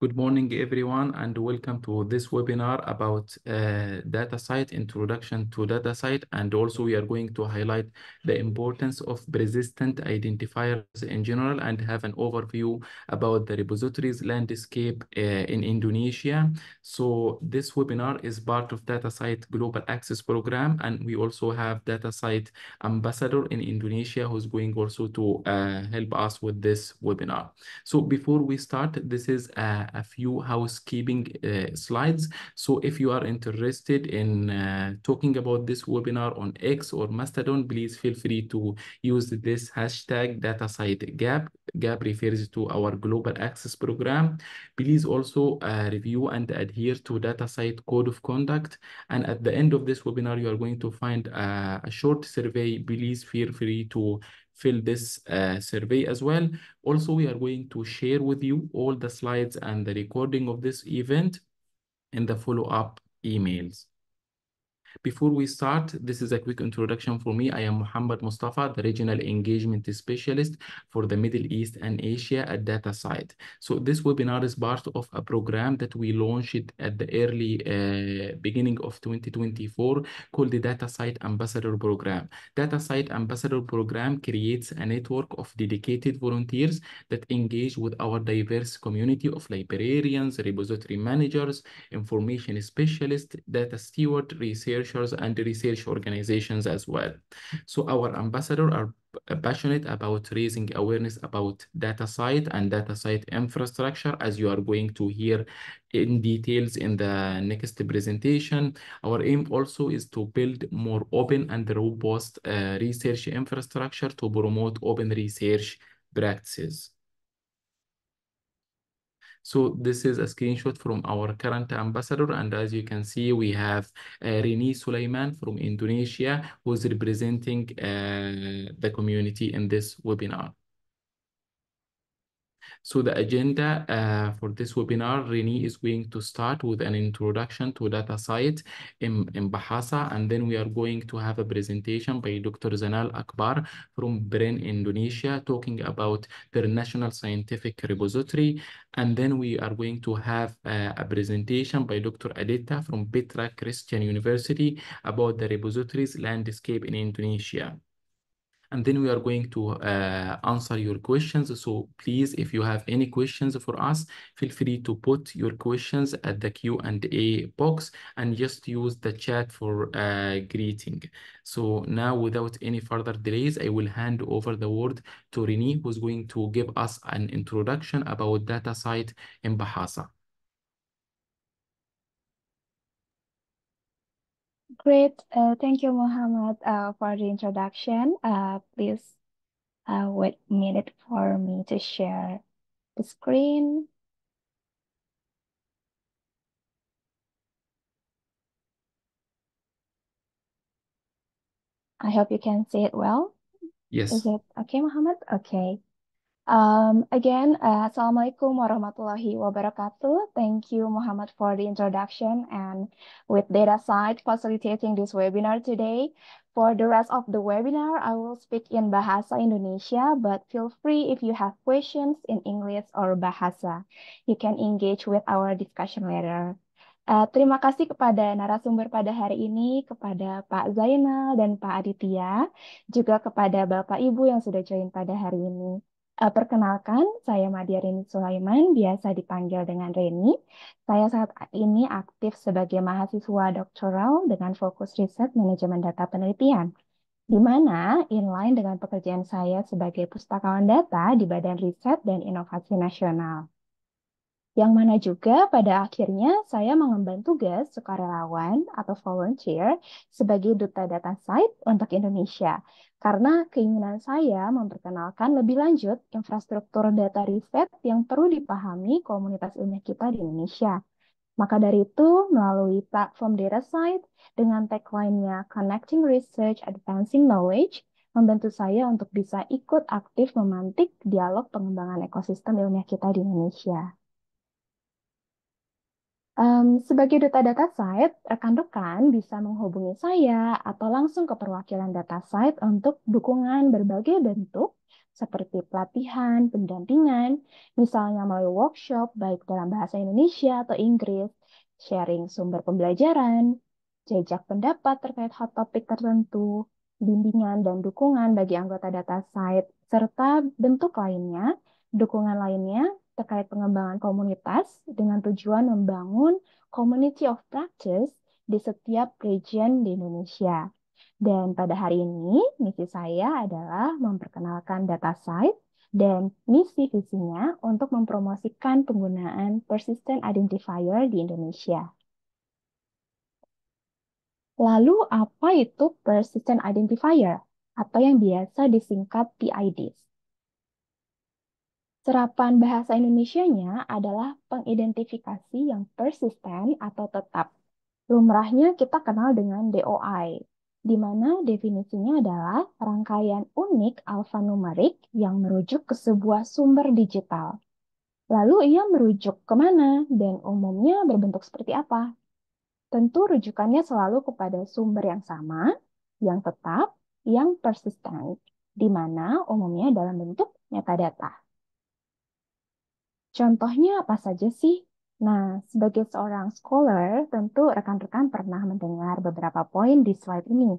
Good morning, everyone, and welcome to this webinar about uh, data site, introduction to data site, and also we are going to highlight the importance of persistent identifiers in general and have an overview about the repositories landscape uh, in Indonesia. So this webinar is part of data site global access program, and we also have data site ambassador in Indonesia who's going also to uh, help us with this webinar. So before we start, this is a uh, a few housekeeping uh, slides. So if you are interested in uh, talking about this webinar on X or Mastodon, please feel free to use this hashtag site Gap. Gap refers to our global access program. Please also uh, review and adhere to Data Site Code of Conduct. And at the end of this webinar, you are going to find a short survey. Please feel free to fill this uh, survey as well. Also, we are going to share with you all the slides and the recording of this event in the follow-up emails. Before we start, this is a quick introduction for me. I am Muhammad Mustafa, the Regional Engagement Specialist for the Middle East and Asia at DataSite. So this webinar is part of a program that we launched at the early uh, beginning of 2024 called the DataSite Ambassador Program. DataSite Ambassador Program creates a network of dedicated volunteers that engage with our diverse community of librarians, repository managers, information specialists, data steward, research researchers and research organizations as well. So our ambassadors are passionate about raising awareness about data site and data site infrastructure as you are going to hear in details in the next presentation. Our aim also is to build more open and robust uh, research infrastructure to promote open research practices. So this is a screenshot from our current ambassador. And as you can see, we have uh, Rini Sulaiman from Indonesia, who is representing uh, the community in this webinar. So the agenda uh, for this webinar, Rini is going to start with an introduction to data site in, in Bahasa, and then we are going to have a presentation by Dr. Zanal Akbar from BREN Indonesia, talking about their National Scientific Repository. And then we are going to have uh, a presentation by Dr. Adita from Petra Christian University about the repositories landscape in Indonesia and then we are going to uh, answer your questions. So please, if you have any questions for us, feel free to put your questions at the Q&A box and just use the chat for uh, greeting. So now without any further delays, I will hand over the word to Rini, who's going to give us an introduction about data site in Bahasa. Great. Uh, thank you, Muhammad, uh, for the introduction. Uh, please uh, wait a minute for me to share the screen. I hope you can see it well. Yes. Is it okay, Muhammad? Okay. Um, again, uh, Assalamualaikum warahmatullahi wabarakatuh. Thank you, Muhammad, for the introduction and with data side facilitating this webinar today. For the rest of the webinar, I will speak in Bahasa Indonesia, but feel free if you have questions in English or Bahasa. You can engage with our discussion later. Uh, terima kasih kepada narasumber pada hari ini, kepada Pak Zainal dan Pak Aditya, juga kepada Bapak Ibu yang sudah join pada hari ini. Uh, perkenalkan, saya Madia Rini Sulaiman, biasa dipanggil dengan Reni. Saya saat ini aktif sebagai mahasiswa doktoral dengan fokus riset manajemen data penelitian, di mana inline dengan pekerjaan saya sebagai pustakawan data di Badan Riset dan Inovasi Nasional yang mana juga pada akhirnya saya mengemban tugas sukarelawan atau volunteer sebagai duta data site untuk Indonesia. Karena keinginan saya memperkenalkan lebih lanjut infrastruktur data riset yang perlu dipahami komunitas ilmiah kita di Indonesia. Maka dari itu, melalui platform data site dengan tagline-nya Connecting Research, Advancing Knowledge, membantu saya untuk bisa ikut aktif memantik dialog pengembangan ekosistem ilmiah kita di Indonesia. Um, sebagai duta data site, rekan-rekan bisa menghubungi saya atau langsung ke perwakilan data site untuk dukungan berbagai bentuk seperti pelatihan, pendampingan, misalnya melalui workshop baik dalam bahasa Indonesia atau Inggris, sharing sumber pembelajaran, jejak pendapat terkait hot topic tertentu, bimbingan dan dukungan bagi anggota data site, serta bentuk lainnya, dukungan lainnya terkait pengembangan komunitas dengan tujuan membangun community of practice di setiap region di Indonesia. Dan pada hari ini, misi saya adalah memperkenalkan data site dan misi visinya untuk mempromosikan penggunaan persistent identifier di Indonesia. Lalu apa itu persistent identifier atau yang biasa disingkat PIDs? Serapan bahasa Indonesianya adalah pengidentifikasi yang persisten atau tetap. Lumrahnya kita kenal dengan DOI, di mana definisinya adalah rangkaian unik alfanumerik yang merujuk ke sebuah sumber digital. Lalu ia merujuk ke mana dan umumnya berbentuk seperti apa? Tentu rujukannya selalu kepada sumber yang sama, yang tetap, yang persisten, di mana umumnya dalam bentuk metadata. Contohnya apa saja sih? Nah, sebagai seorang scholar, tentu rekan-rekan pernah mendengar beberapa poin di slide ini.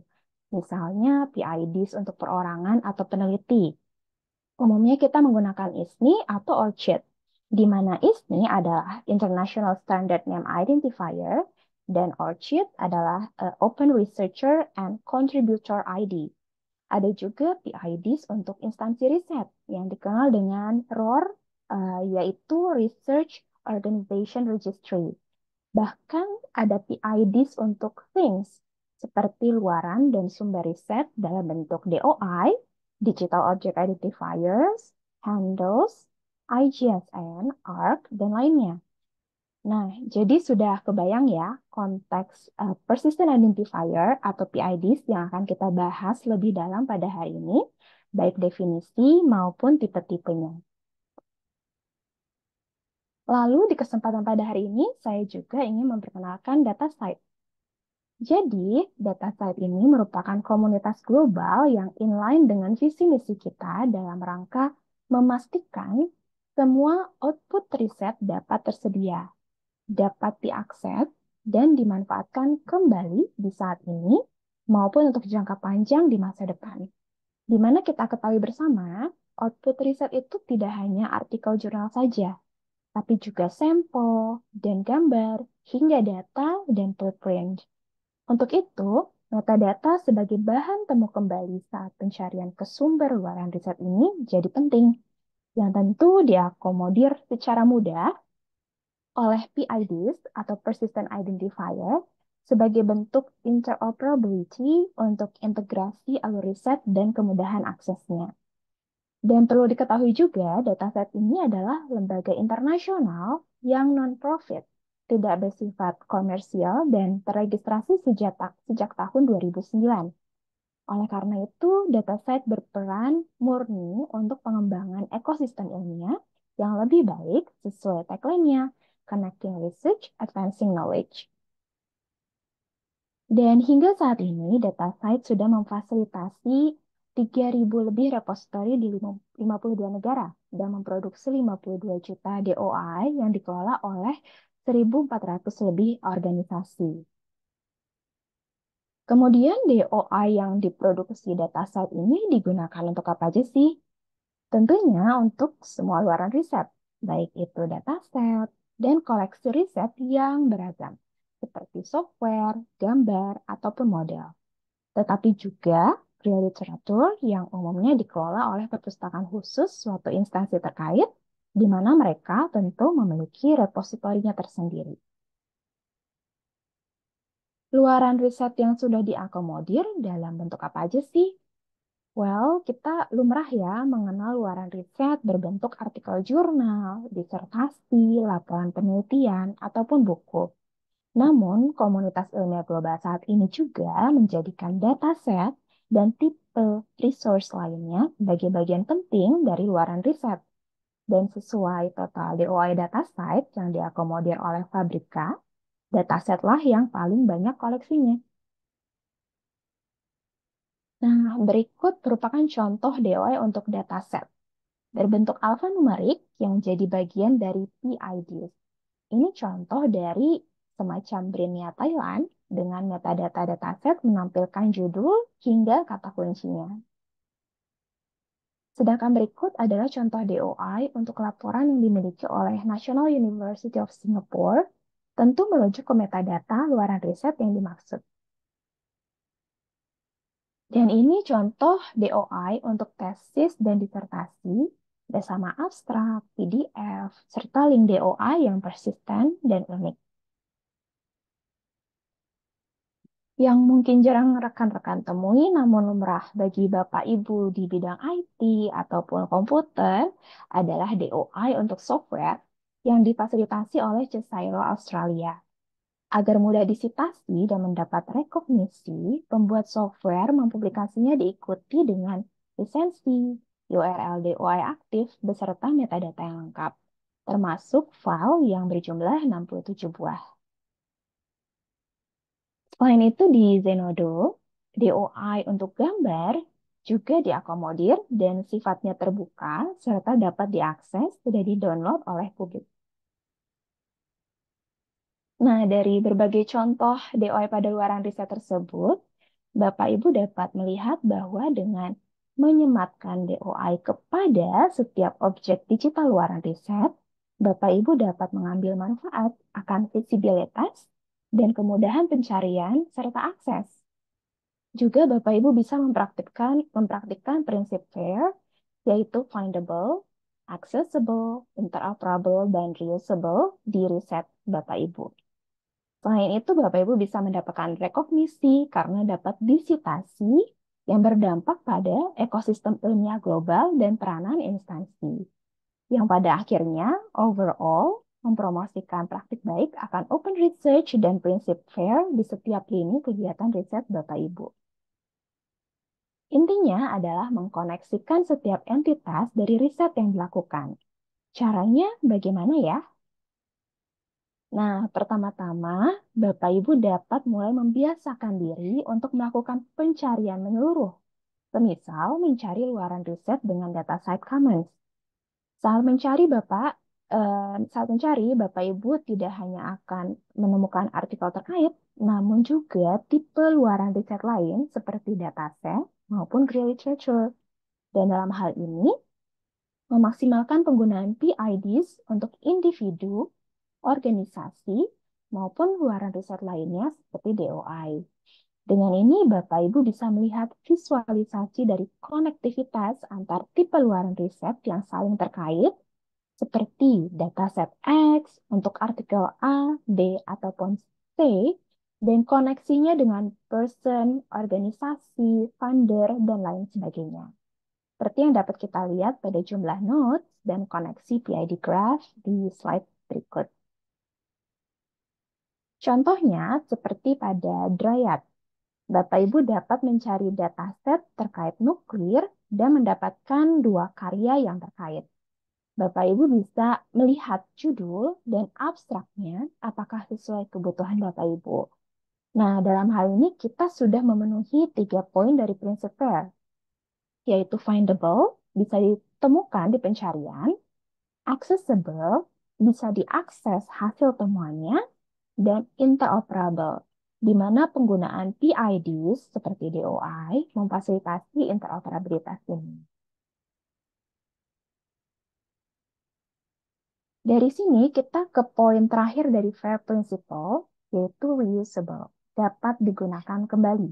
Misalnya PIDs untuk perorangan atau peneliti. Umumnya kita menggunakan ISNI atau ORCID, di mana ISNI adalah International Standard Name Identifier dan ORCID adalah eh, Open Researcher and Contributor ID. Ada juga PIDs untuk instansi riset yang dikenal dengan ROR uh, yaitu Research Organization Registry. Bahkan ada PIDs untuk things seperti luaran dan sumber riset dalam bentuk DOI, Digital Object Identifiers, Handles, IGSN, ARC, dan lainnya. Nah, jadi sudah kebayang ya konteks uh, persistent identifier atau PIDs yang akan kita bahas lebih dalam pada hari ini, baik definisi maupun tipe-tipenya. Lalu di kesempatan pada hari ini, saya juga ingin memperkenalkan data site. Jadi, data site ini merupakan komunitas global yang inline dengan visi misi kita dalam rangka memastikan semua output riset dapat tersedia, dapat diakses, dan dimanfaatkan kembali di saat ini maupun untuk jangka panjang di masa depan. Di mana kita ketahui bersama, output riset itu tidak hanya artikel jurnal saja, tapi juga sampel dan gambar, hingga data dan preprint. Untuk itu, metadata sebagai bahan temu kembali saat pencarian ke sumber luaran riset ini jadi penting, yang tentu diakomodir secara mudah oleh PIDs atau Persistent Identifier sebagai bentuk interoperability untuk integrasi alur riset dan kemudahan aksesnya. Dan perlu diketahui juga, dataset ini adalah lembaga internasional yang non-profit, tidak bersifat komersial dan terregistrasi sejak, sejak tahun 2009. Oleh karena itu, dataset berperan murni untuk pengembangan ekosistem ilmiah yang lebih baik sesuai tagline-nya, Connecting Research, Advancing Knowledge. Dan hingga saat ini, data dataset sudah memfasilitasi 3.000 lebih repositori di 52 negara dan memproduksi 52 juta DOI yang dikelola oleh 1.400 lebih organisasi. Kemudian DOI yang diproduksi data dataset ini digunakan untuk apa aja sih? Tentunya untuk semua luaran riset, baik itu data set dan koleksi riset yang beragam, seperti software, gambar, ataupun model. Tetapi juga Jurnal literatur yang umumnya dikelola oleh perpustakaan khusus suatu instansi terkait, di mana mereka tentu memiliki repositorinya tersendiri. Luaran riset yang sudah diakomodir dalam bentuk apa aja sih? Well, kita lumrah ya mengenal luaran riset berbentuk artikel jurnal, disertasi, laporan penelitian, ataupun buku. Namun, komunitas ilmiah global saat ini juga menjadikan dataset dan tipe resource lainnya bagi bagian penting dari luaran riset. Dan sesuai total DOI dataset yang diakomodir oleh Fabrika, setlah yang paling banyak koleksinya. Nah, berikut merupakan contoh DOI untuk data set berbentuk alfanumerik yang jadi bagian dari PIDs. Ini contoh dari semacam brandnya Thailand dengan metadata dataset menampilkan judul hingga kata kuncinya. Sedangkan berikut adalah contoh DOI untuk laporan yang dimiliki oleh National University of Singapore, tentu merujuk ke metadata luaran riset yang dimaksud. Dan ini contoh DOI untuk tesis dan disertasi bersama abstrak, PDF, serta link DOI yang persisten dan unik. yang mungkin jarang rekan-rekan temui namun lumrah bagi Bapak Ibu di bidang IT ataupun komputer adalah DOI untuk software yang difasilitasi oleh Cesairo Australia. Agar mudah disitasi dan mendapat rekognisi, pembuat software mempublikasinya diikuti dengan lisensi, URL DOI aktif, beserta metadata yang lengkap, termasuk file yang berjumlah 67 buah. Selain itu di Zenodo, DOI untuk gambar juga diakomodir dan sifatnya terbuka serta dapat diakses sudah di oleh publik. Nah, dari berbagai contoh DOI pada luaran riset tersebut, Bapak Ibu dapat melihat bahwa dengan menyematkan DOI kepada setiap objek digital luaran riset, Bapak Ibu dapat mengambil manfaat akan visibilitas dan kemudahan pencarian serta akses. Juga Bapak Ibu bisa mempraktikkan mempraktikkan prinsip FAIR yaitu findable, accessible, interoperable dan reusable di riset Bapak Ibu. Selain itu Bapak Ibu bisa mendapatkan rekognisi karena dapat disitasi yang berdampak pada ekosistem ilmiah global dan peranan instansi. Yang pada akhirnya overall mempromosikan praktik baik akan open research dan prinsip FAIR di setiap lini kegiatan riset Bapak Ibu. Intinya adalah mengkoneksikan setiap entitas dari riset yang dilakukan. Caranya bagaimana ya? Nah, pertama-tama Bapak Ibu dapat mulai membiasakan diri untuk melakukan pencarian menyeluruh. Semisal mencari luaran riset dengan data site commons. Saat mencari Bapak, saat mencari, Bapak Ibu tidak hanya akan menemukan artikel terkait, namun juga tipe luaran riset lain seperti data set maupun grey literature. Dan dalam hal ini, memaksimalkan penggunaan PIDs untuk individu, organisasi, maupun luaran riset lainnya seperti DOI. Dengan ini, Bapak Ibu bisa melihat visualisasi dari konektivitas antar tipe luaran riset yang saling terkait seperti dataset X untuk artikel A, B, ataupun C, dan koneksinya dengan person, organisasi, funder, dan lain sebagainya. Seperti yang dapat kita lihat pada jumlah nodes dan koneksi PID graph di slide berikut. Contohnya seperti pada Dryad. Bapak Ibu dapat mencari dataset terkait nuklir dan mendapatkan dua karya yang terkait. Bapak Ibu bisa melihat judul dan abstraknya apakah sesuai kebutuhan Bapak Ibu. Nah, dalam hal ini kita sudah memenuhi tiga poin dari prinsip FAIR, yaitu findable, bisa ditemukan di pencarian, accessible, bisa diakses hasil temuannya, dan interoperable, di mana penggunaan PIDs seperti DOI memfasilitasi interoperabilitas ini. Dari sini kita ke poin terakhir dari FAIR Principle, yaitu reusable, dapat digunakan kembali.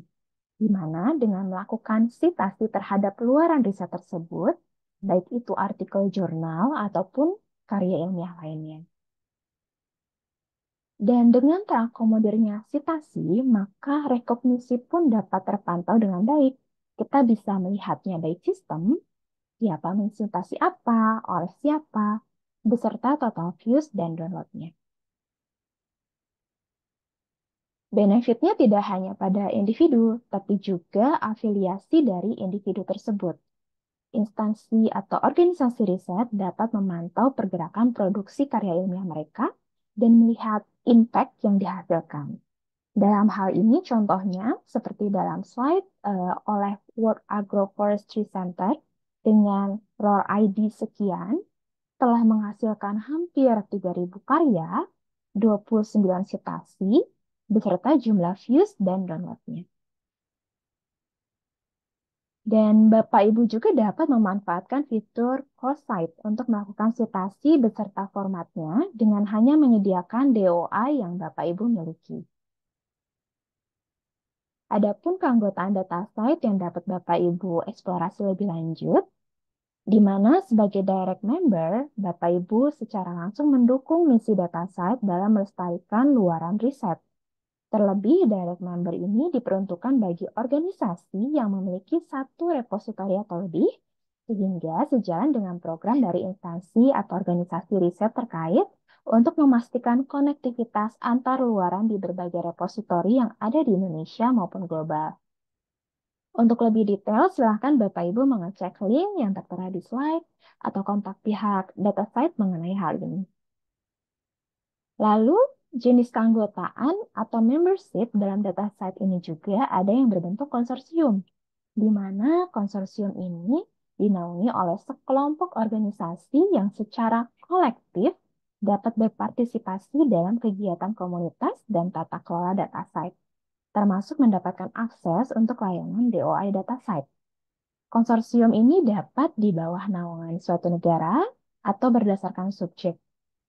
Di mana dengan melakukan sitasi terhadap luaran riset tersebut, baik itu artikel jurnal ataupun karya ilmiah lainnya. Dan dengan terakomodirnya sitasi, maka rekognisi pun dapat terpantau dengan baik. Kita bisa melihatnya baik sistem, siapa mensitasi apa, oleh siapa, beserta total views dan downloadnya. Benefitnya tidak hanya pada individu, tapi juga afiliasi dari individu tersebut. Instansi atau organisasi riset dapat memantau pergerakan produksi karya ilmiah mereka dan melihat impact yang dihasilkan. Dalam hal ini contohnya seperti dalam slide uh, oleh World Agroforestry Center dengan ROR ID sekian telah menghasilkan hampir 3.000 karya, 29 sitasi, beserta jumlah views dan downloadnya. Dan Bapak Ibu juga dapat memanfaatkan fitur Cosite site untuk melakukan sitasi beserta formatnya dengan hanya menyediakan DOI yang Bapak Ibu miliki. Adapun keanggotaan data site yang dapat Bapak Ibu eksplorasi lebih lanjut, di mana sebagai direct member, Bapak Ibu secara langsung mendukung misi DataSite dalam melestarikan luaran riset. Terlebih, direct member ini diperuntukkan bagi organisasi yang memiliki satu repositori atau lebih, sehingga sejalan dengan program dari instansi atau organisasi riset terkait untuk memastikan konektivitas antar luaran di berbagai repositori yang ada di Indonesia maupun global. Untuk lebih detail, silahkan Bapak Ibu mengecek link yang tertera di slide atau kontak pihak data site mengenai hal ini. Lalu, jenis keanggotaan atau membership dalam data site ini juga ada yang berbentuk konsorsium, di mana konsorsium ini dinaungi oleh sekelompok organisasi yang secara kolektif dapat berpartisipasi dalam kegiatan komunitas dan tata kelola data site termasuk mendapatkan akses untuk layanan DOI data site. Konsorsium ini dapat di bawah naungan suatu negara atau berdasarkan subjek,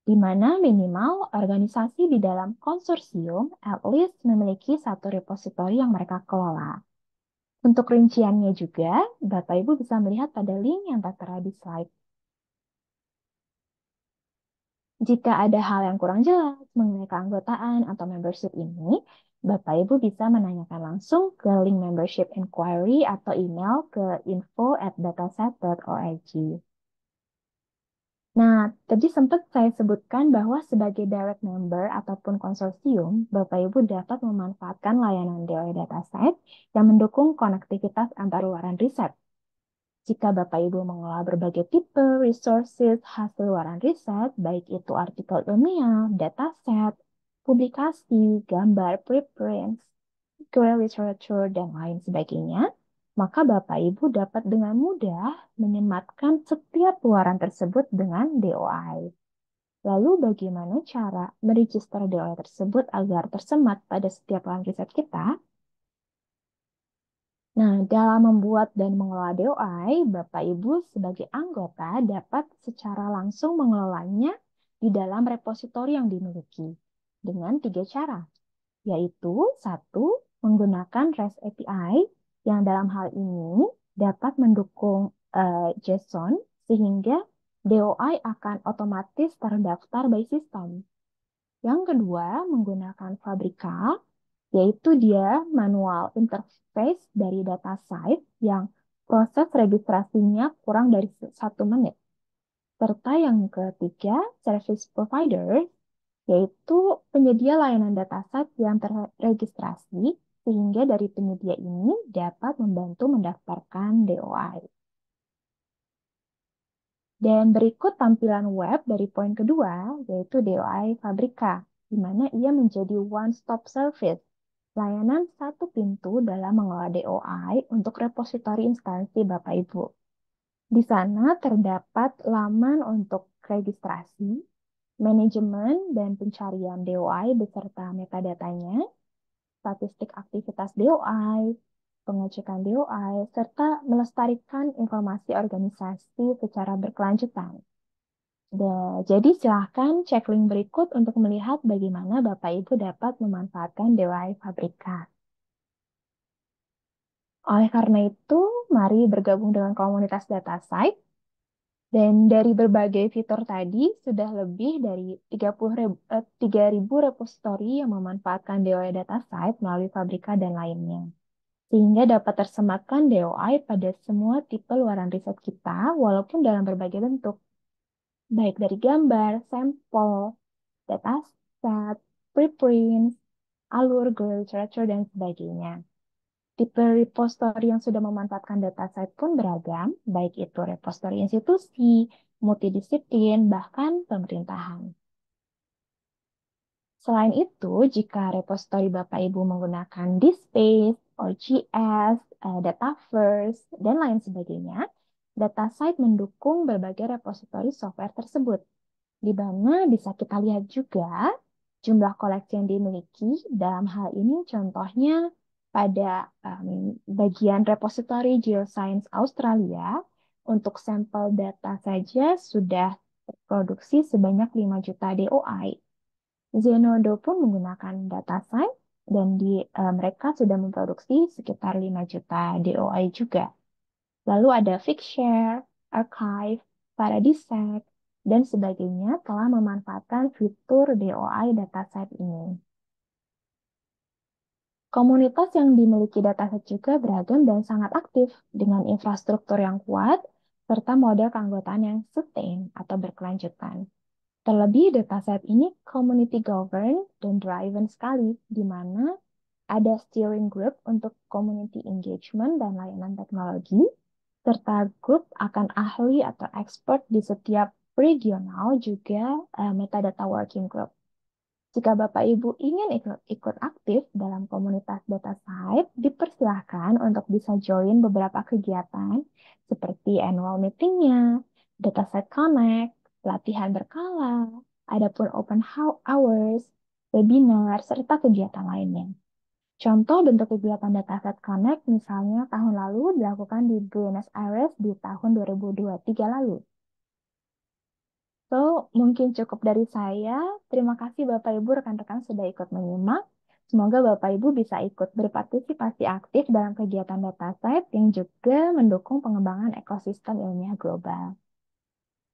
di mana minimal organisasi di dalam konsorsium at least memiliki satu repositori yang mereka kelola. Untuk rinciannya juga, Bapak Ibu bisa melihat pada link yang tertera di slide. Jika ada hal yang kurang jelas mengenai keanggotaan atau membership ini, Bapak Ibu bisa menanyakan langsung ke link membership inquiry atau email ke info at dataset.org. Nah, tadi sempat saya sebutkan bahwa sebagai direct member ataupun konsorsium, Bapak Ibu dapat memanfaatkan layanan DOE Dataset yang mendukung konektivitas antar luaran riset. Jika Bapak Ibu mengelola berbagai tipe resources hasil luaran riset, baik itu artikel ilmiah, dataset, publikasi, gambar, preprints, query literature, dan lain sebagainya, maka Bapak Ibu dapat dengan mudah menyematkan setiap keluaran tersebut dengan DOI. Lalu bagaimana cara meregister DOI tersebut agar tersemat pada setiap keluaran riset kita? Nah, dalam membuat dan mengelola DOI, Bapak Ibu sebagai anggota dapat secara langsung mengelolanya di dalam repositori yang dimiliki dengan tiga cara, yaitu satu menggunakan REST API yang dalam hal ini dapat mendukung uh, JSON sehingga DOI akan otomatis terdaftar by system. Yang kedua, menggunakan Fabrica, yaitu dia manual interface dari data site yang proses registrasinya kurang dari satu menit. Serta yang ketiga, service provider yaitu penyedia layanan dataset yang terregistrasi sehingga dari penyedia ini dapat membantu mendaftarkan DOI. Dan berikut tampilan web dari poin kedua, yaitu DOI Fabrika, di mana ia menjadi one-stop service layanan satu pintu dalam mengelola DOI untuk repositori instansi Bapak Ibu. Di sana terdapat laman untuk registrasi, manajemen dan pencarian DOI beserta metadatanya, statistik aktivitas DOI, pengecekan DOI, serta melestarikan informasi organisasi secara berkelanjutan. jadi silahkan cek link berikut untuk melihat bagaimana Bapak-Ibu dapat memanfaatkan DOI Fabrika. Oleh karena itu, mari bergabung dengan komunitas data site. Dan dari berbagai fitur tadi, sudah lebih dari tiga eh, ribu repository yang memanfaatkan DOI data Site melalui fabrika dan lainnya. Sehingga dapat tersematkan DOI pada semua tipe luaran riset kita, walaupun dalam berbagai bentuk. Baik dari gambar, sampel, data set, preprint, alur, literature, dan sebagainya. Tipe repository yang sudah memanfaatkan data site pun beragam, baik itu repository institusi, multidisiplin, bahkan pemerintahan. Selain itu, jika repository Bapak Ibu menggunakan DSpace, OGS, eh, Dataverse, dan lain sebagainya, data site mendukung berbagai repository software tersebut. Di mana bisa kita lihat juga jumlah koleksi yang dimiliki, dalam hal ini contohnya pada um, bagian repository Geoscience Australia untuk sampel data saja sudah produksi sebanyak 5 juta DOI. Zenodo pun menggunakan data science dan di, uh, mereka sudah memproduksi sekitar 5 juta DOI juga. Lalu ada Figshare, Archive, Paradisec, dan sebagainya telah memanfaatkan fitur DOI dataset ini. Komunitas yang dimiliki dataset juga beragam dan sangat aktif dengan infrastruktur yang kuat serta model keanggotaan yang sustain atau berkelanjutan. Terlebih dataset ini community governed dan driven sekali, di mana ada steering group untuk community engagement dan layanan teknologi, serta grup akan ahli atau expert di setiap regional juga uh, metadata working group. Jika Bapak Ibu ingin ikut, ikut aktif dalam komunitas data site, dipersilahkan untuk bisa join beberapa kegiatan seperti annual meetingnya, data site connect, pelatihan berkala, adapun open hours, webinar, serta kegiatan lainnya. Contoh bentuk kegiatan dataset connect misalnya tahun lalu dilakukan di Buenos Aires di tahun 2023 lalu. So, mungkin cukup dari saya. Terima kasih Bapak Ibu rekan-rekan sudah ikut menyimak. Semoga Bapak Ibu bisa ikut berpartisipasi aktif dalam kegiatan data site yang juga mendukung pengembangan ekosistem ilmiah global.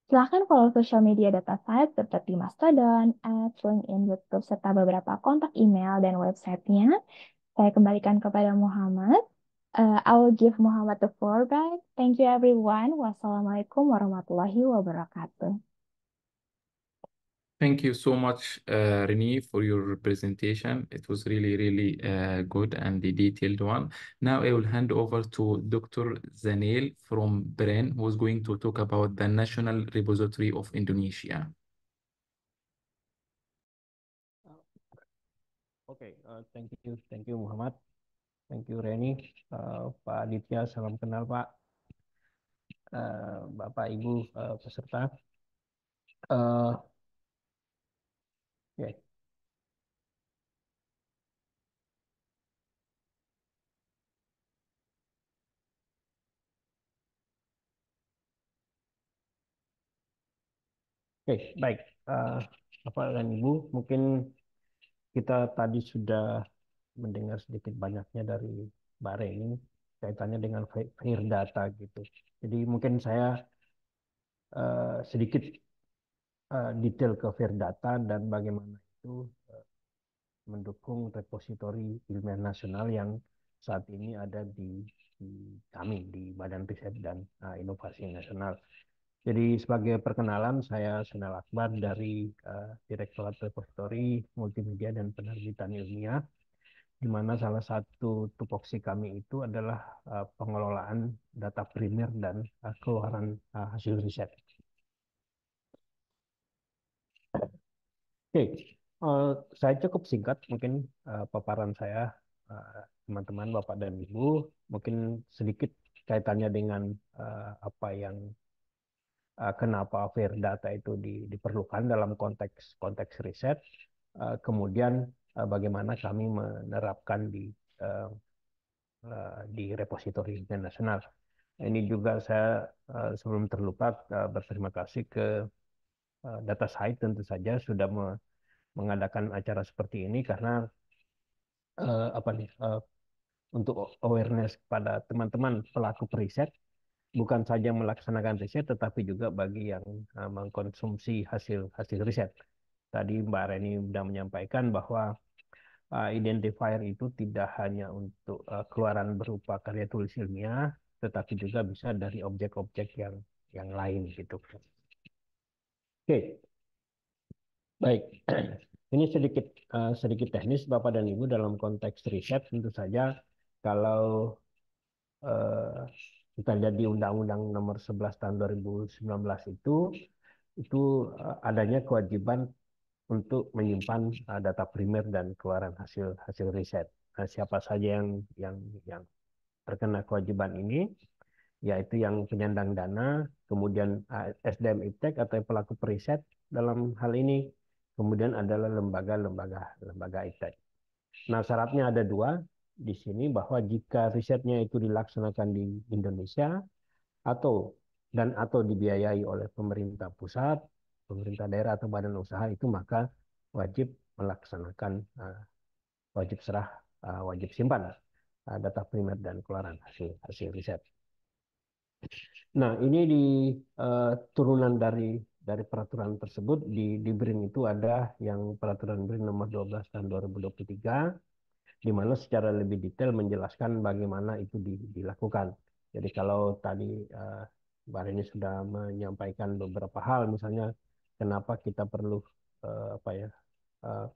Silahkan follow social media data site seperti Mastodon, Ads, LinkedIn, YouTube, serta beberapa kontak email dan websitenya. Saya kembalikan kepada Muhammad. Uh, I will give Muhammad the floor back. Thank you everyone. Wassalamualaikum warahmatullahi wabarakatuh. Thank you so much, uh, for your presentation. It was really, really uh, good and the detailed one. Now I will hand over to Dr. Zanel from BREN, who is going to talk about the National Repository of Indonesia. Uh, okay, uh, thank you, thank you Muhammad. Thank you Reni, uh, Pak Aditya, salam kenal Pak. Uh, Bapak Ibu uh, peserta. Uh, Oke. Ya. Oke, baik. Uh, Bapak dan Ibu, mungkin kita tadi sudah mendengar sedikit banyaknya dari Mbak Reni kaitannya dengan fair data gitu. Jadi mungkin saya uh, sedikit Eh, detail ke data dan bagaimana itu eh, mendukung repositori ilmiah nasional yang saat ini ada di, di kami di Badan Riset dan eh, Inovasi Nasional. Jadi sebagai perkenalan saya Sunal Akbar dari Direktorat Repositori Multimedia dan Penerbitan Ilmiah di mana salah satu tupoksi kami itu adalah uh, pengelolaan data primer dan keluaran hasil riset. Oke, uh, saya cukup singkat mungkin uh, paparan saya eh, teman-teman uh, Bapak dan Ibu mungkin sedikit kaitannya dengan apa yang kenapa fair data itu di, diperlukan dalam konteks konteks riset kemudian bagaimana kami menerapkan di di repositori internasional. Ini juga saya sebelum terlupa berterima kasih ke Eh, data site tentu saja sudah me mengadakan acara seperti ini karena uh, apa nih uh, untuk awareness kepada teman-teman pelaku riset bukan saja melaksanakan riset tetapi juga bagi yang uh, mengkonsumsi hasil hasil riset. Tadi Mbak Reni sudah menyampaikan bahwa uh, identifier itu tidak hanya untuk uh, keluaran berupa karya tulis ilmiah tetapi juga bisa dari objek-objek yang yang lain gitu. Oke, baik. Ini sedikit eh, sedikit teknis Bapak dan Ibu dalam konteks riset tentu saja kalau eh, kita lihat di Undang-Undang Nomor 11 Tahun 2019 itu itu eh, adanya kewajiban untuk menyimpan data primer dan keluaran hasil hasil riset. Nah, siapa saja yang yang yang terkena kewajiban ini yaitu yang penyandang dana, kemudian eh, SDM IPTEK atau pelaku periset dalam hal ini, kemudian adalah lembaga-lembaga lembaga IPTEK. Nah, syaratnya ada dua di sini bahwa jika risetnya itu dilaksanakan di Indonesia atau dan atau dibiayai oleh pemerintah pusat, pemerintah daerah atau badan usaha itu maka wajib melaksanakan eh, wajib serah eh, wajib simpan data primer dan keluaran hasil hasil riset. Nah, ini di uh, turunan dari dari peraturan tersebut di di BRIN itu ada yang peraturan BRIN nomor 12 tahun 2023 di mana secara lebih detail menjelaskan bagaimana itu di, dilakukan. Jadi kalau tadi uh, Mbak Reni sudah menyampaikan beberapa hal misalnya kenapa kita perlu uh, apa ya uh,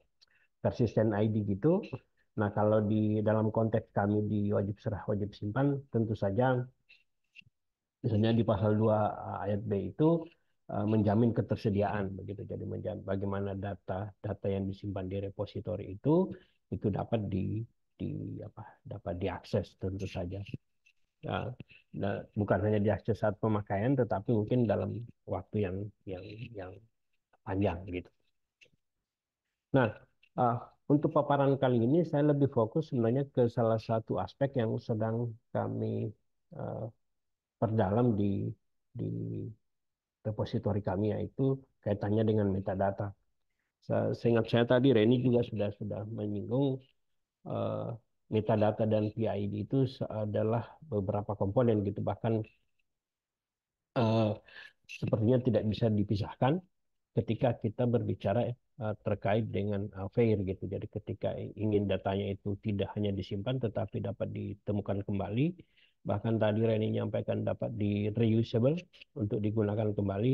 persisten ID gitu. Nah, kalau di dalam konteks kami di wajib serah wajib simpan tentu saja misalnya di pasal 2 eh, ayat B itu eh, menjamin ketersediaan begitu. Jadi menjamin bagaimana data data yang disimpan di repositori itu itu dapat di di apa dapat diakses tentu saja. Nah, nah, bukan hanya diakses saat pemakaian tetapi mungkin dalam waktu yang yang yang panjang gitu. Nah, uh, untuk paparan kali ini saya lebih fokus sebenarnya ke salah satu aspek yang sedang kami uh, perdalam di di repositori kami yaitu kaitannya dengan metadata. Seingat saya tadi Reni juga sudah sudah menyinggung uh, metadata dan PID itu adalah beberapa komponen gitu bahkan uh, sepertinya tidak bisa dipisahkan ketika kita berbicara uh, terkait dengan uh, fair gitu. Jadi ketika ingin datanya itu tidak hanya disimpan tetapi dapat ditemukan kembali Bahkan tadi Reni menyampaikan dapat di reusable untuk digunakan kembali.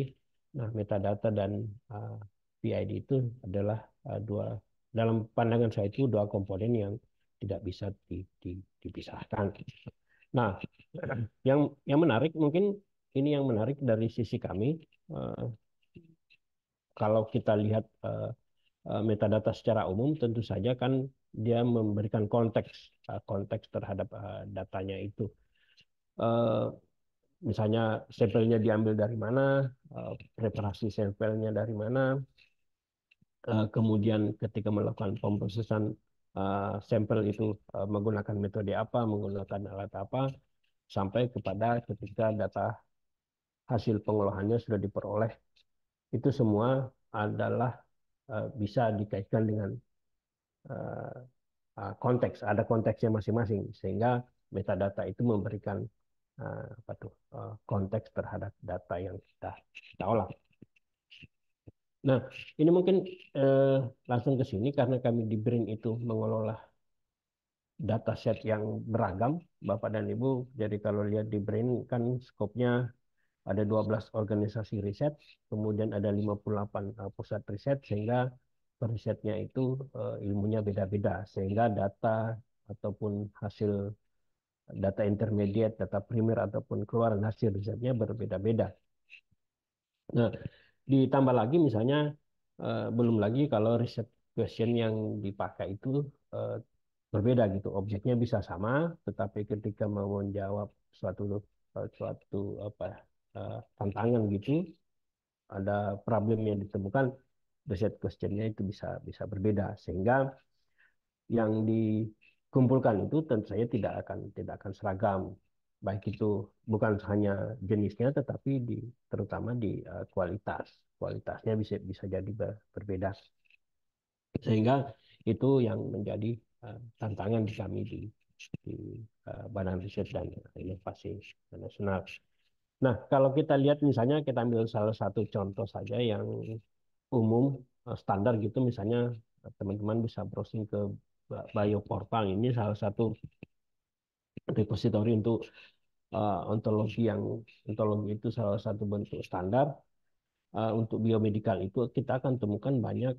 Nah, metadata dan uh, PID itu adalah uh, dua dalam pandangan saya itu dua komponen yang tidak bisa di, di, dipisahkan. Nah, yang yang menarik mungkin ini yang menarik dari sisi kami uh, kalau kita lihat uh, uh metadata secara umum tentu saja kan dia memberikan konteks uh, konteks terhadap uh, datanya itu Eh, misalnya sampelnya diambil dari mana, preparasi eh, sampelnya dari mana, eh, kemudian ketika melakukan pemrosesan sampel itu menggunakan metode apa, menggunakan alat apa, sampai kepada ketika data hasil pengolahannya sudah diperoleh, itu semua adalah bisa dikaitkan dengan konteks, ada konteksnya masing-masing, sehingga metadata itu memberikan Eh, apa tuh uh, konteks terhadap data yang kita kita olah. Nah, ini mungkin uh, langsung ke sini karena kami di BRIN itu mengelola dataset yang beragam, Bapak dan Ibu. Jadi kalau lihat di BRIN kan skopnya ada 12 organisasi riset, kemudian ada 58 uh, pusat riset, sehingga risetnya itu uh, ilmunya beda-beda. Sehingga data ataupun hasil data intermediate, data primer ataupun keluaran hasil risetnya berbeda-beda. Nah, ditambah lagi misalnya eh, belum lagi kalau riset question yang dipakai itu eh, berbeda gitu. Objeknya bisa sama, tetapi ketika mau menjawab suatu eh, suatu apa eh, tantangan gitu ada problem yang ditemukan riset questionnya itu bisa bisa berbeda sehingga yang di kumpulkan itu tentu saja tidak akan tidak akan seragam baik itu bukan hanya jenisnya tetapi di terutama di uh, kualitas kualitasnya bisa bisa jadi ber, berbeda sehingga itu yang menjadi uh, tantangan di kami di di uh, Badan Riset dan Inovasi Nasional. Nah, kalau kita lihat misalnya kita ambil salah satu contoh saja yang umum standar gitu misalnya teman-teman bisa browsing ke Bioportang ini salah satu repository untuk uh, ontologi yang ontologi itu salah satu bentuk standar uh, untuk biomedikal itu kita akan temukan banyak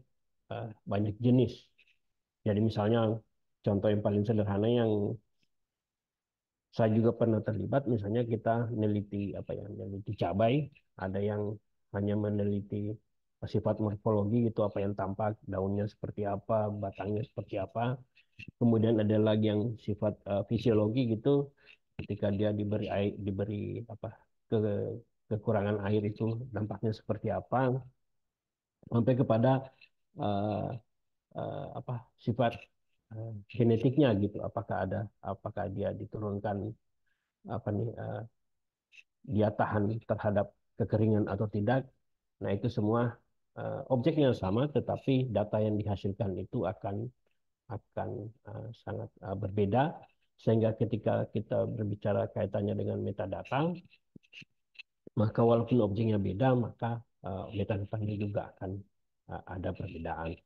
uh, banyak jenis. Jadi misalnya contoh yang paling sederhana yang saya juga pernah terlibat misalnya kita meneliti apa ya meneliti cabai ada yang hanya meneliti sifat morfologi gitu apa yang tampak daunnya seperti apa batangnya seperti apa kemudian ada lagi yang sifat uh, fisiologi gitu ketika dia diberi air, diberi apa ke kekurangan air itu dampaknya seperti apa sampai kepada uh, uh, apa sifat uh, genetiknya gitu apakah ada apakah dia diturunkan apa nih uh, dia tahan terhadap kekeringan atau tidak nah itu semua Eh, objeknya sama, tetapi data yang dihasilkan itu akan akan eh, sangat eh, berbeda sehingga ketika kita berbicara kaitannya dengan metadata maka walaupun objeknya beda maka metadata metadata juga akan ada perbedaan.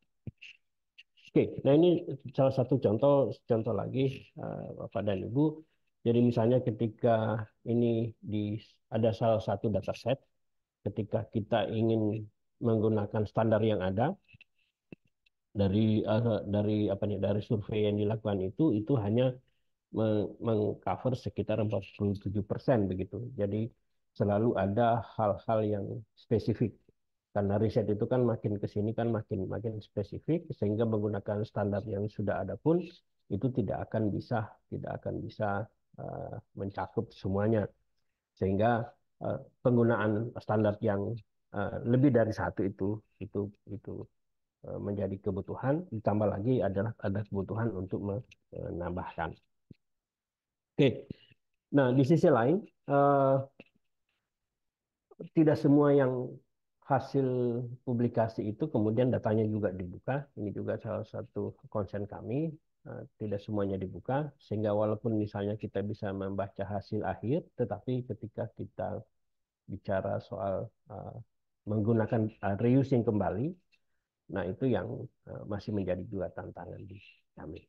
Oke, nah ini salah satu contoh contoh lagi Bapak dan Ibu. Jadi misalnya ketika ini di ada salah satu dataset ketika kita ingin menggunakan standar yang ada dari eh, dari apa nih dari survei yang dilakukan itu itu hanya mengcover sekitar 47 persen begitu. Jadi selalu ada hal-hal yang spesifik. Karena riset itu kan makin kesini kan makin makin spesifik sehingga menggunakan standar yang sudah ada pun itu tidak akan bisa tidak akan bisa uh, mencakup semuanya. Sehingga uh, penggunaan standar yang Eh, lebih dari satu itu itu itu eh, menjadi kebutuhan ditambah lagi adalah ada kebutuhan untuk eh, menambahkan. Oke, nah di sisi lain tidak semua yang hasil publikasi itu kemudian datanya juga dibuka. Ini juga salah satu konsen kami. tidak semuanya dibuka sehingga walaupun misalnya kita bisa membaca hasil akhir, tetapi ketika kita bicara soal menggunakan uh, reusing kembali. Nah, itu yang uh, masih menjadi dua tantangan di kami.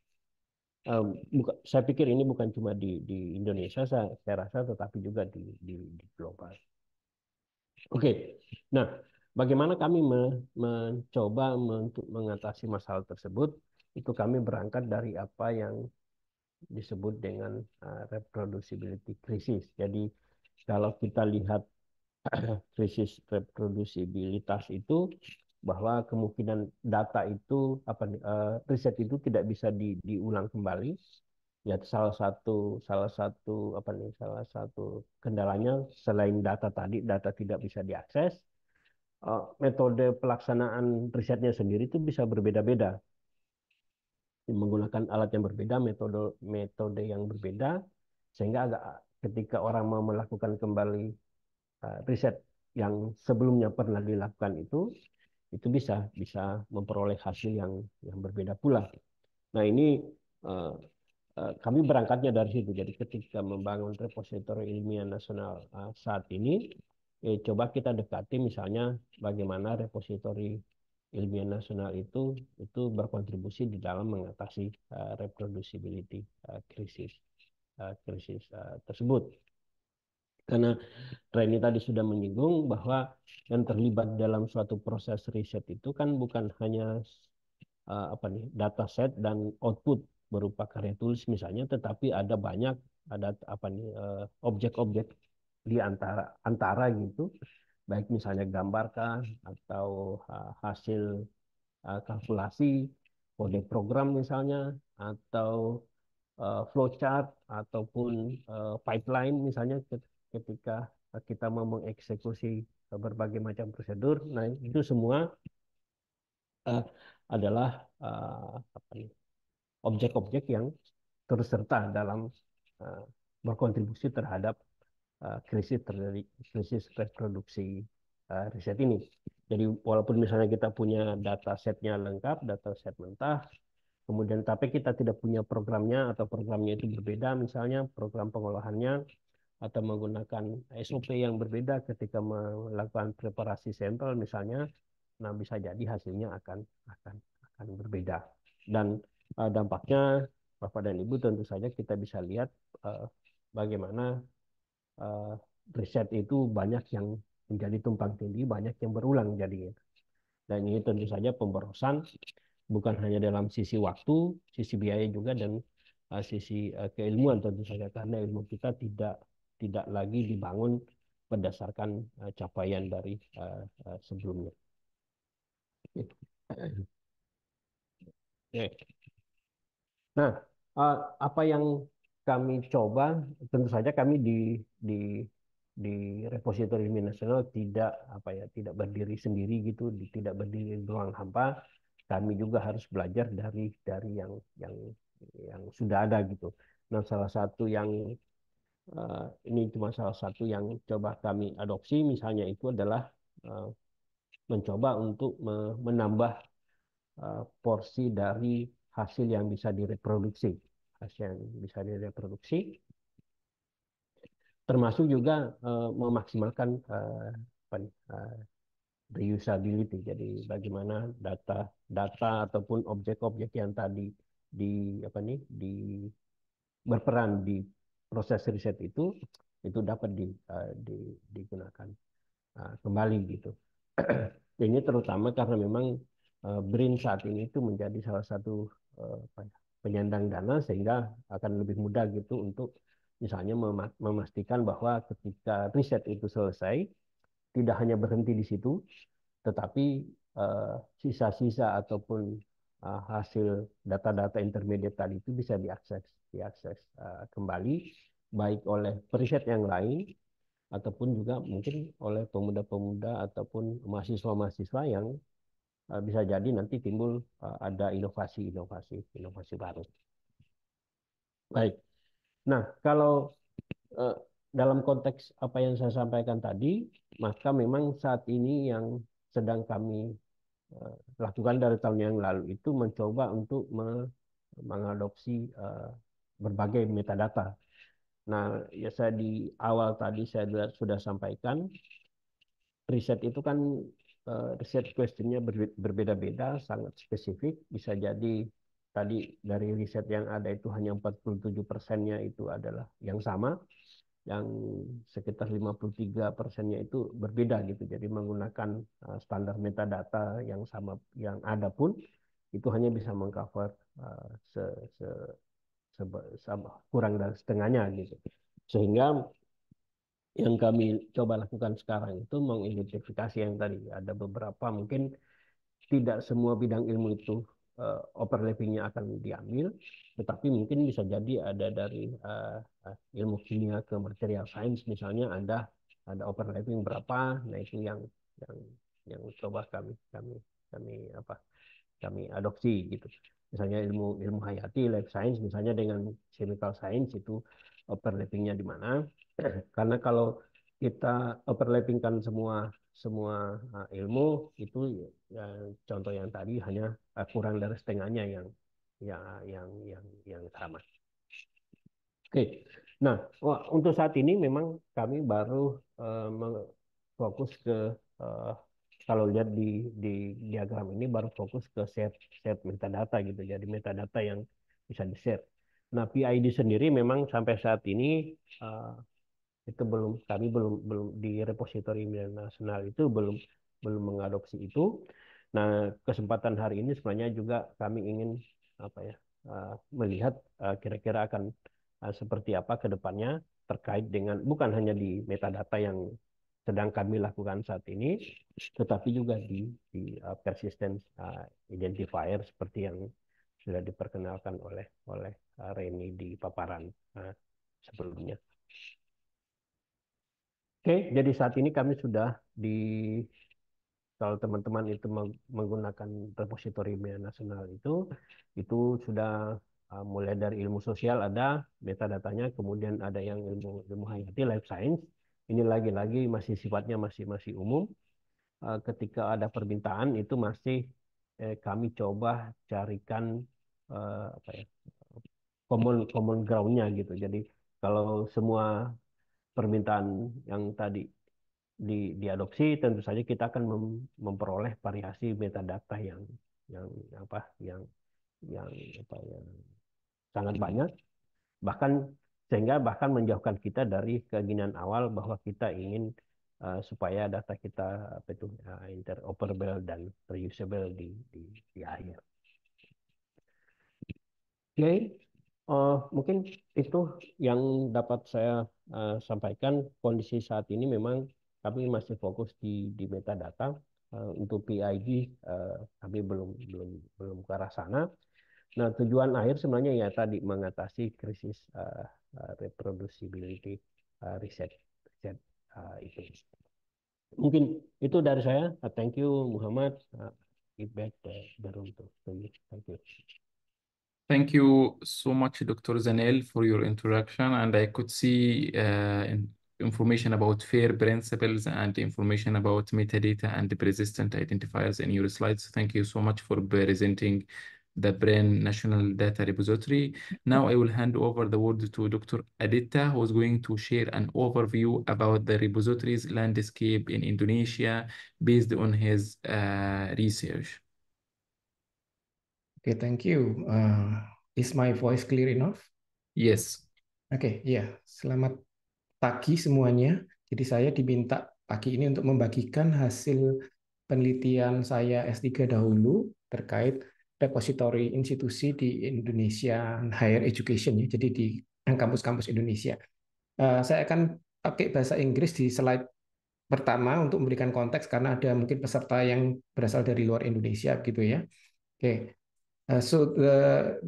Um, buka, saya pikir ini bukan cuma di, di Indonesia, saya, saya rasa, tetapi juga di, di, di global. Oke, okay. nah bagaimana kami me, mencoba untuk mengatasi masalah tersebut? Itu kami berangkat dari apa yang disebut dengan uh, reproducibility crisis. Jadi kalau kita lihat krisis reproduksibilitas itu bahwa kemungkinan data itu apa uh, riset itu tidak bisa di, diulang kembali ya salah satu salah satu apa nih salah satu kendalanya selain data tadi data tidak bisa diakses uh, metode pelaksanaan risetnya sendiri itu bisa berbeda-beda menggunakan alat yang berbeda metode metode yang berbeda sehingga agak ketika orang mau melakukan kembali Eh, riset yang sebelumnya pernah dilakukan itu itu bisa bisa memperoleh hasil yang yang berbeda pula. Nah ini eh, eh, kami berangkatnya dari situ. Jadi ketika membangun repository ilmiah nasional saat ini, eh, coba kita dekati misalnya bagaimana repository ilmiah nasional itu itu berkontribusi di dalam mengatasi reproducibility krisis krisis tersebut. Karena Reni tadi sudah menyinggung bahwa yang terlibat dalam suatu proses riset itu kan bukan hanya uh, apa nih data set dan output berupa karya tulis misalnya, tetapi ada banyak ada apa nih eh, objek-objek uh, di antara antara gitu, baik misalnya gambarkah atau uh, hasil uh, kalkulasi kode program misalnya atau uh, flowchart ataupun uh, pipeline misalnya ketika kita mau mengeksekusi berbagai macam prosedur. Nah, itu semua uh, adalah objek eh, ya, objek-objek yang terus serta dalam uh, berkontribusi terhadap uh, krisis terjadi krisis reproduksi uh, riset ini. Jadi walaupun misalnya kita punya data setnya lengkap, data set mentah, kemudian tapi kita tidak punya programnya atau programnya itu berbeda, misalnya program pengolahannya atau menggunakan SOP hmm. yang berbeda ketika melakukan preparasi sampel misalnya, nah bisa jadi hasilnya akan akan akan berbeda dan uh, dampaknya Bapak dan Ibu tentu saja kita bisa lihat uh, bagaimana uh, riset itu banyak yang menjadi tumpang tindih, banyak yang berulang jadi Dan ini tentu saja pemborosan bukan hanya dalam sisi waktu, sisi biaya juga dan uh, sisi uh, keilmuan tentu saja karena ilmu kita tidak tidak lagi dibangun berdasarkan eh, capaian dari eh, eh, sebelumnya. Gitu. Nah, apa yang kami coba, tentu saja kami di di di repositori ilmi nasional tidak apa ya tidak berdiri sendiri gitu tidak berdiri di ruang hampa kami juga harus belajar dari dari yang yang yang sudah ada gitu nah salah satu yang Eh, ini cuma salah satu yang coba kami adopsi misalnya itu adalah eh, mencoba untuk menambah eh, porsi dari hasil yang bisa direproduksi hasil yang bisa direproduksi termasuk juga memaksimalkan uh, reusability. Jadi bagaimana data data ataupun objek-objek yang tadi di apa nih di berperan di proses riset itu itu dapat di, uh, di, digunakan uh, kembali gitu. ini terutama karena memang uh, BRIN saat ini itu menjadi salah satu uh, penyandang dana sehingga akan lebih mudah gitu untuk misalnya memastikan bahwa ketika riset itu selesai tidak hanya berhenti di situ tetapi sisa-sisa uh, sisa -sisa ataupun Eh, hasil data-data intermediate tadi itu bisa diakses diakses eh, kembali baik oleh periset yang lain ataupun juga mungkin oleh pemuda-pemuda ataupun mahasiswa-mahasiswa yang eh, bisa jadi nanti timbul ada inovasi-inovasi inovasi baru. Baik. Nah, kalau dalam konteks apa yang saya sampaikan tadi, maka memang saat ini yang sedang kami Eh, lakukan dari tahun yang lalu itu mencoba untuk mengadopsi eh, berbagai metadata. Nah, ya saya di awal tadi saya sudah sampaikan riset itu kan eh, riset questionnya berbeda-beda, sangat spesifik. Bisa jadi tadi dari riset yang ada itu hanya 47 persennya itu adalah yang sama, yang sekitar 53 persennya itu berbeda gitu. Jadi menggunakan eh, standar metadata yang sama yang ada pun itu hanya bisa mengcover eh, se, se, se, sama, kurang dari setengahnya gitu. Sehingga yang kami coba lakukan sekarang itu mengidentifikasi yang tadi ada beberapa mungkin tidak semua bidang ilmu itu uh, overlappingnya akan diambil, tetapi mungkin bisa jadi ada dari uh, ilmu kimia ke material science misalnya ada ada overlapping berapa, nah itu yang yang yang coba kami kami kami apa kami adopsi gitu. Misalnya ilmu ilmu hayati life science misalnya dengan chemical science itu overlappingnya di mana? Karena kalau kita overlappingkan semua semua eh, ilmu itu ya, ya, contoh yang tadi hanya eh, kurang dari setengahnya yang ya, yang yang yang yang Oke, nah untuk saat ini memang kami baru uh, fokus ke uh, kalau lihat di di diagram ini baru fokus ke set set metadata gitu, jadi metadata yang bisa di share. Nah PID sendiri memang sampai saat ini uh, itu belum kami belum belum di repositori nasional itu belum belum mengadopsi itu. Nah, kesempatan hari ini sebenarnya juga kami ingin apa ya eh, melihat eh, kira-kira akan eh, seperti apa ke depannya terkait dengan bukan hanya di metadata yang sedang kami lakukan saat ini, tetapi juga di, di uh, persistent identifier seperti yang sudah diperkenalkan oleh oleh uh, Reni di paparan sebelumnya. Oke, jadi saat ini kami sudah di kalau teman-teman itu menggunakan repositori media nasional itu itu sudah uh, mulai dari ilmu sosial ada metadatanya, kemudian ada yang ilmu ilmu hayati life science. Ini lagi-lagi masih sifatnya masih masih umum. Uh, ketika ada permintaan itu masih eh, kami coba carikan uh, apa ya common common groundnya gitu. Jadi kalau semua permintaan yang tadi di diadopsi tentu saja kita akan mem, memperoleh variasi metadata yang yang apa yang yang apa yang sangat banyak bahkan sehingga bahkan menjauhkan kita dari keinginan awal bahwa kita ingin uh, supaya data kita apa itu uh, interoperable dan reusable di di, di akhir. Oke. Okay. Uh, mungkin itu yang dapat saya uh, sampaikan. Kondisi saat ini memang kami masih fokus di di metadata. Uh, untuk PID uh, kami belum belum belum ke arah sana. Nah, tujuan akhir sebenarnya ya tadi mengatasi krisis uh, reproducibility uh, riset riset uh, itu. Mungkin itu dari saya. Uh, thank you Muhammad. Uh, give back the, the room to, you. Thank you. Thank you so much, Dr. Zanel, for your introduction. And I could see uh, information about FAIR principles and information about metadata and persistent identifiers in your slides. Thank you so much for presenting the BRAIN National Data Repository. Now I will hand over the word to Dr. Adita, who is going to share an overview about the repository's landscape in Indonesia based on his uh, research. Okay, thank you. Uh, is my voice clear enough? Yes. Oke, okay, ya. Yeah. Selamat pagi semuanya. Jadi saya diminta pagi ini untuk membagikan hasil penelitian saya S3 dahulu terkait repository institusi di Indonesia Higher Education ya. Jadi di kampus-kampus Indonesia. Uh, saya akan pakai bahasa Inggris di slide pertama untuk memberikan konteks karena ada mungkin peserta yang berasal dari luar Indonesia gitu ya. Oke. Uh, so the,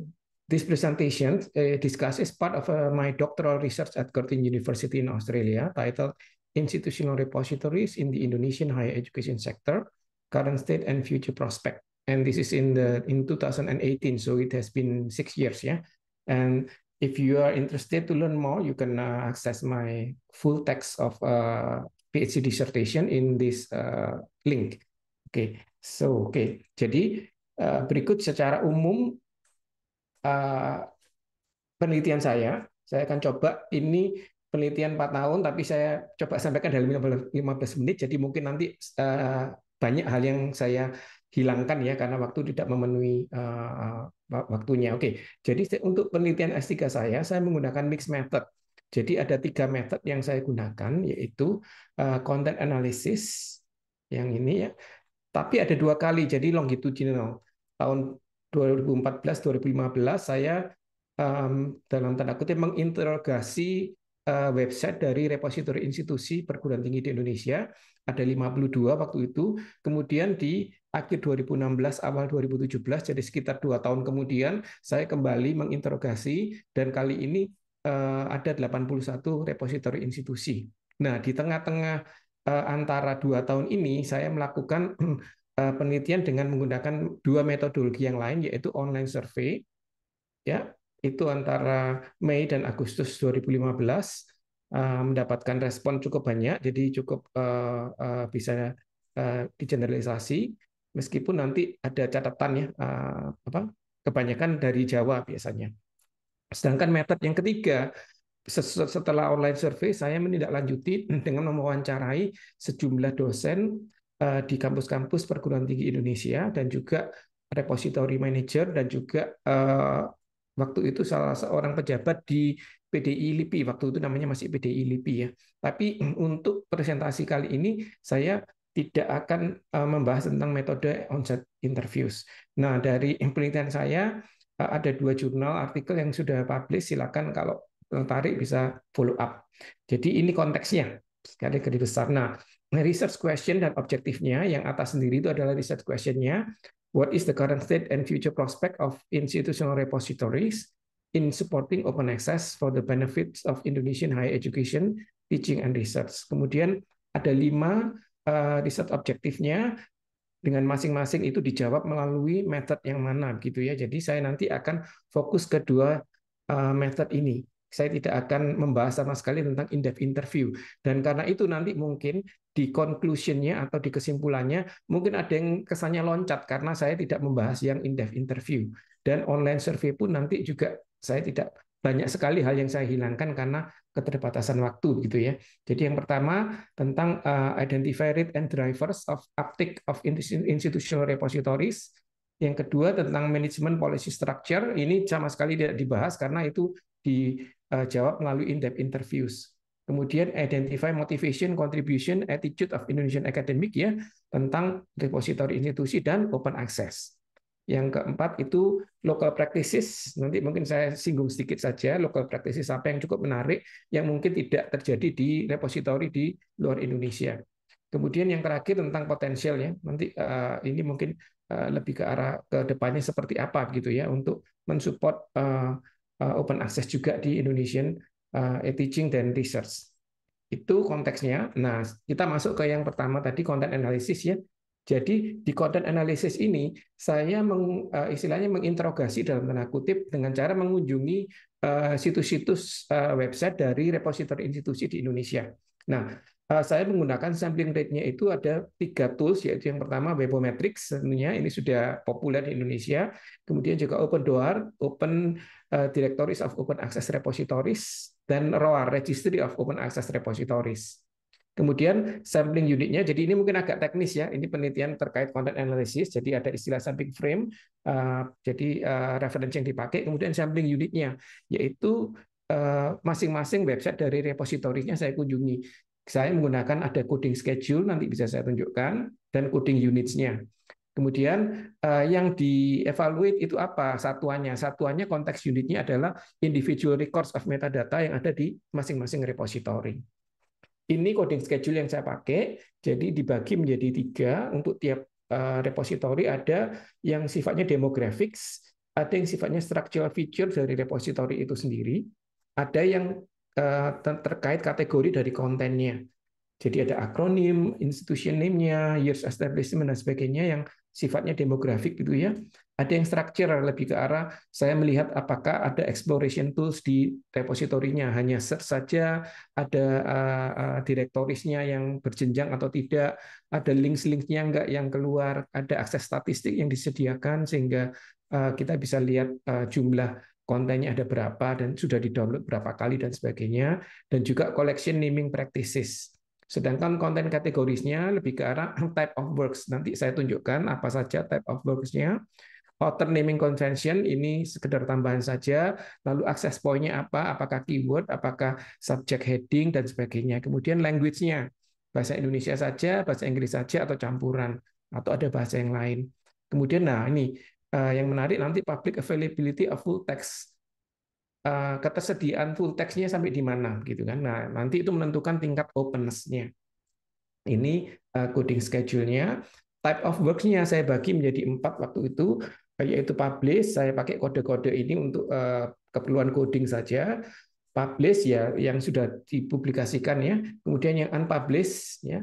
this presentation uh, discusses part of uh, my doctoral research at Curtin University in Australia titled Institutional Repositories in the Indonesian Higher Education Sector, Current State and Future Prospect. And this is in the in 2018, so it has been six years, yeah. And if you are interested to learn more, you can uh, access my full text of uh, PhD dissertation in this uh, link. okay. so Okay. Jadi Eh, berikut secara umum eh, penelitian saya. Saya akan coba ini penelitian 4 tahun, tapi saya coba sampaikan dalam 15 menit. Jadi mungkin nanti eh, banyak hal yang saya hilangkan ya karena waktu tidak memenuhi waktunya. Oke, jadi untuk penelitian S3 saya, saya menggunakan mixed method. Jadi ada tiga metode yang saya gunakan, yaitu content analysis yang ini ya, tapi ada dua kali, jadi longitudinal. Tahun 2014-2015 saya um, dalam tanda kutip menginterogasi uh, website dari repositori institusi perguruan tinggi di Indonesia. Ada 52 waktu itu. Kemudian di akhir 2016, awal 2017, jadi sekitar dua tahun kemudian, saya kembali menginterogasi dan kali ini uh, ada 81 repositori institusi. Nah, di tengah-tengah Eh, antara dua tahun ini saya melakukan eh, penelitian dengan menggunakan dua metodologi yang lain yaitu online survey ya itu antara Mei dan Agustus 2015 eh, mendapatkan respon cukup banyak jadi cukup bisa digeneralisasi meskipun nanti ada catatan ya apa kebanyakan dari Jawa biasanya sedangkan metode yang ketiga setelah online survei saya menindaklanjuti dengan mewawancarai sejumlah dosen eh, di kampus-kampus perguruan tinggi Indonesia dan juga repository manager dan juga eh, waktu itu salah seorang pejabat di PDI LIPI waktu itu namanya masih PDI LIPI ya. Tapi untuk presentasi kali ini saya tidak akan eh, membahas tentang metode onset interviews. Nah, dari penelitian saya ada dua jurnal artikel yang sudah publish silakan kalau tertarik bisa follow up. Jadi ini konteksnya sekali ke besar. Nah, research question dan objektifnya yang atas sendiri itu adalah research questionnya. What is the current state and future prospect of institutional repositories in supporting open access for the benefits of Indonesian higher education, teaching and research? Kemudian ada lima eh, research objektifnya dengan masing-masing itu dijawab melalui method yang mana gitu ya. Jadi saya nanti akan fokus kedua uh, method ini saya tidak akan membahas sama sekali tentang in-depth interview. Dan karena itu nanti mungkin di conclusionnya atau di kesimpulannya mungkin ada yang kesannya loncat karena saya tidak membahas yang in-depth interview. Dan online survey pun nanti juga saya tidak banyak sekali hal yang saya hilangkan karena keterbatasan waktu gitu ya. Jadi yang pertama tentang uh, identify rate and drivers of uptake of institutional repositories. Yang kedua tentang management policy structure ini sama sekali tidak dibahas karena itu di Eh, jawab melalui in-depth interviews. Kemudian identify motivation, contribution, attitude of Indonesian academic ya tentang repository institusi dan open access. Yang keempat itu local practices. Nanti mungkin saya singgung sedikit saja local practices apa yang cukup menarik yang mungkin tidak terjadi di repository di luar Indonesia. Kemudian yang terakhir tentang potensial ya. Nanti uh, ini mungkin uh, lebih ke arah ke depannya seperti apa gitu ya untuk mensupport uh, Uh, open access juga di Indonesian uh, teaching dan research. Itu konteksnya. Nah, kita masuk ke yang pertama tadi content analysis ya. Jadi di content analysis ini saya meng, uh, istilahnya menginterogasi dalam tanda kutip dengan cara mengunjungi situs-situs website dari repositori institusi di Indonesia. Nah, saya menggunakan sampling rate-nya itu ada tiga tools yaitu yang pertama Webometrics ini sudah populer di Indonesia, kemudian juga Open Door, Open Eh, Directories of Open Access Repositories dan ROAR Registry of Open Access Repositories. Kemudian sampling unitnya, jadi ini mungkin agak teknis ya. Ini penelitian terkait content analysis. Jadi ada istilah sampling frame, eh, jadi eh, referensi yang dipakai. Kemudian sampling unitnya, yaitu masing-masing website dari repositorinya saya kunjungi. Saya menggunakan ada coding schedule nanti bisa saya tunjukkan dan coding unitsnya. nya Kemudian eh, yang di evaluate itu apa satuannya? Satuannya konteks unitnya adalah individual records of metadata yang ada di masing-masing repository. Ini coding schedule yang saya pakai, jadi dibagi menjadi tiga untuk tiap eh, repository ada yang sifatnya demographics, ada yang sifatnya structural feature dari repository itu sendiri, ada yang eh, terkait kategori dari kontennya. Jadi ada akronim, institution name-nya, years establishment dan sebagainya yang sifatnya demografik gitu ya. Ada yang structure lebih ke arah saya melihat apakah ada exploration tools di repositorinya hanya search saja, ada eh, eh, direktorisnya yang berjenjang atau tidak, ada links linknya enggak yang keluar, ada akses statistik yang disediakan sehingga eh, kita bisa lihat jumlah kontennya ada berapa dan sudah di-download berapa kali dan sebagainya dan juga collection naming practices. Sedangkan konten kategorisnya lebih ke arah type of works. Nanti saya tunjukkan apa saja type of works-nya. Author naming convention ini sekedar tambahan saja. Lalu akses point-nya apa? Apakah keyword, apakah subject heading, dan sebagainya. Kemudian language-nya. Bahasa Indonesia saja, bahasa Inggris saja, atau campuran. Atau ada bahasa yang lain. Kemudian, nah ini eh, yang menarik nanti public availability of full text Eh, ketersediaan full text-nya sampai di mana gitu kan. Nah, nanti itu menentukan tingkat openness-nya. Ini eh, coding schedule-nya, type of work-nya saya bagi menjadi empat waktu itu yaitu publish saya pakai kode-kode ini untuk eh, keperluan coding saja publish ya yang sudah dipublikasikan ya kemudian yang unpublish ya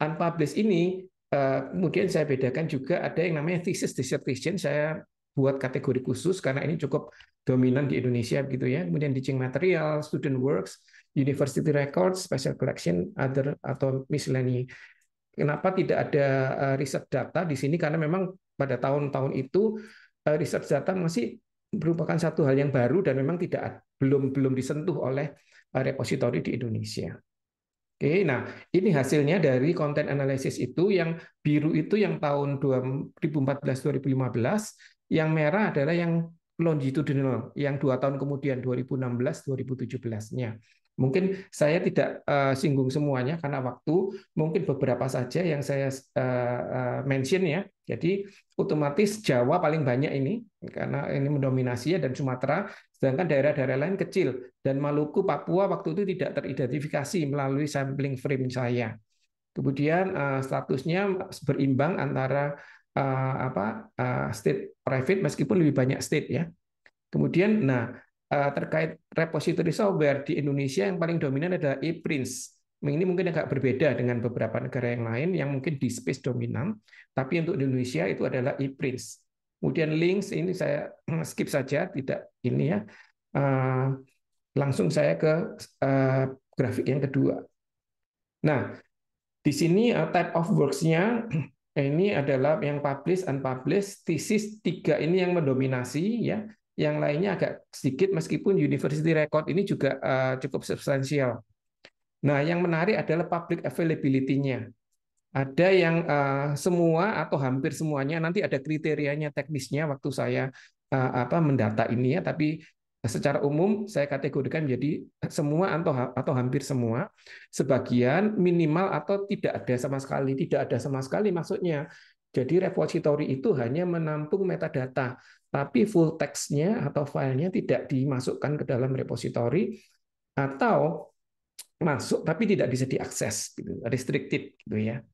unpublish ini kemudian saya bedakan juga ada yang namanya thesis dissertation saya buat kategori khusus karena ini cukup dominan di Indonesia begitu ya. Kemudian teaching material, student works, university records, special collection, other atau miscellany. Kenapa tidak ada eh, riset data di sini? Karena memang pada tahun-tahun itu eh, riset data masih merupakan satu hal yang baru dan memang tidak belum belum disentuh oleh eh, repositori di Indonesia. Oke, nah ini hasilnya dari konten analisis itu yang biru itu yang tahun 2014-2015, yang merah adalah yang longitudinal yang dua tahun kemudian 2016 2017-nya. Mungkin saya tidak eh, singgung semuanya karena waktu, mungkin beberapa saja yang saya eh, eh, mention ya. Jadi otomatis Jawa paling banyak ini karena ini mendominasi ya dan Sumatera, sedangkan daerah-daerah lain kecil dan Maluku, Papua waktu itu tidak teridentifikasi melalui sampling frame saya. Kemudian statusnya berimbang antara Eh, apa eh, state private meskipun lebih banyak state ya. Kemudian nah eh, terkait repository software di Indonesia yang paling dominan adalah ePrints. Ini mungkin agak berbeda dengan beberapa negara yang lain yang mungkin di space dominan, tapi untuk Indonesia itu adalah ePrints. Kemudian links ini saya skip saja, tidak ini ya. langsung saya ke grafik yang kedua. Nah, di sini type of works-nya ini adalah yang publish unpublished thesis tiga ini yang mendominasi ya yang lainnya agak sedikit meskipun university record ini juga eh, cukup substansial nah yang menarik adalah public availability-nya ada yang eh, semua atau hampir semuanya nanti ada kriterianya teknisnya waktu saya eh, apa mendata ini ya tapi secara umum saya kategorikan menjadi semua atau atau hampir semua, sebagian minimal atau tidak ada sama sekali, tidak ada sama sekali maksudnya. Jadi repository itu hanya menampung metadata, tapi full text-nya atau filenya tidak dimasukkan ke dalam repository atau masuk tapi tidak bisa diakses, gitu, restricted gitu ya.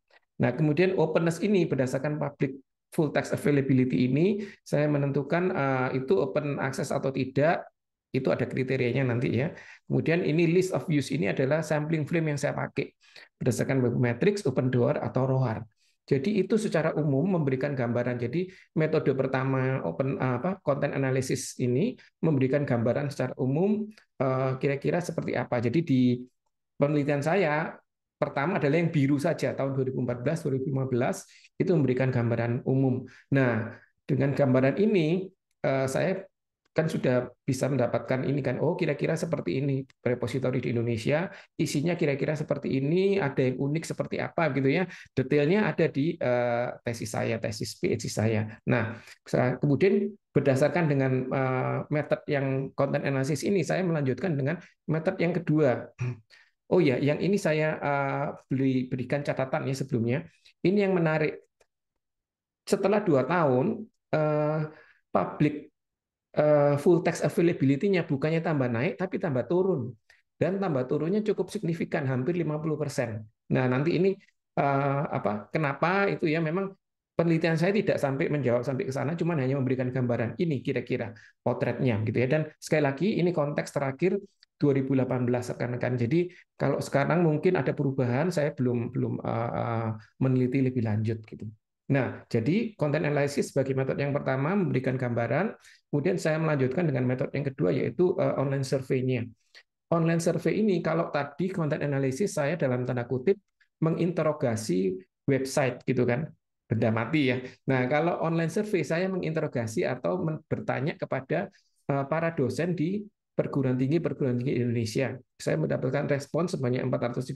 Nah, kemudian openness ini berdasarkan public full text availability ini saya menentukan uh, itu open access atau tidak itu ada kriterianya nanti ya. Kemudian ini list of use ini adalah sampling frame yang saya pakai berdasarkan web matrix, open door atau rohar. Jadi itu secara umum memberikan gambaran. Jadi metode pertama open apa konten analisis ini memberikan gambaran secara umum eh, kira-kira seperti apa. Jadi di penelitian saya pertama adalah yang biru saja tahun 2014 2015 itu memberikan gambaran umum. Nah, dengan gambaran ini eh, saya kan sudah bisa mendapatkan ini kan oh kira-kira seperti ini repositori di Indonesia isinya kira-kira seperti ini ada yang unik seperti apa gitu ya detailnya ada di uh, tesis saya tesis PhD saya nah kemudian berdasarkan dengan uh, eh, metode yang content analysis ini saya melanjutkan dengan metode yang kedua oh ya yang ini saya uh, beli berikan catatan ya sebelumnya ini yang menarik setelah dua tahun uh, public Eh, full text availability-nya bukannya tambah naik tapi tambah turun dan tambah turunnya cukup signifikan hampir 50%. Nah, nanti ini eh, apa kenapa itu ya memang penelitian saya tidak sampai menjawab sampai ke sana cuman hanya memberikan gambaran ini kira-kira potretnya gitu ya dan sekali lagi ini konteks terakhir 2018 rekan-rekan. Jadi kalau sekarang mungkin ada perubahan, saya belum belum uh, meneliti lebih lanjut gitu. Nah, jadi konten analisis sebagai metode yang pertama memberikan gambaran, kemudian saya melanjutkan dengan metode yang kedua yaitu eh, online survey Online survey ini kalau tadi konten analisis saya dalam tanda kutip menginterogasi website gitu kan, benda mati ya. Nah, kalau online survey saya menginterogasi atau bertanya kepada eh, para dosen di perguruan tinggi perguruan tinggi Indonesia. Saya mendapatkan respon sebanyak 438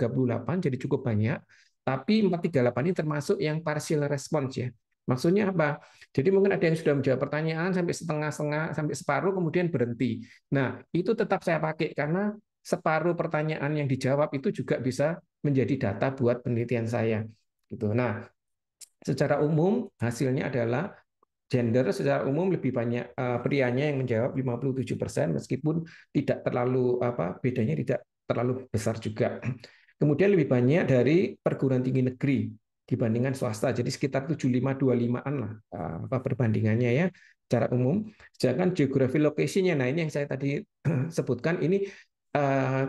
jadi cukup banyak. Tapi 438 ini termasuk yang partial response ya. Maksudnya apa? Jadi mungkin ada yang sudah menjawab pertanyaan sampai setengah-setengah, sampai separuh kemudian berhenti. Nah, itu tetap saya pakai karena separuh pertanyaan yang dijawab itu juga bisa menjadi data buat penelitian saya. Gitu. Nah, secara umum hasilnya adalah gender secara umum lebih banyak eh, prianya yang menjawab 57% meskipun tidak terlalu apa bedanya tidak terlalu besar juga. Kemudian lebih banyak dari perguruan tinggi negeri dibandingkan swasta. Jadi sekitar 75-25-an lah eh, apa perbandingannya ya secara umum. Sedangkan geografi lokasinya, nah ini yang saya tadi sebutkan ini eh,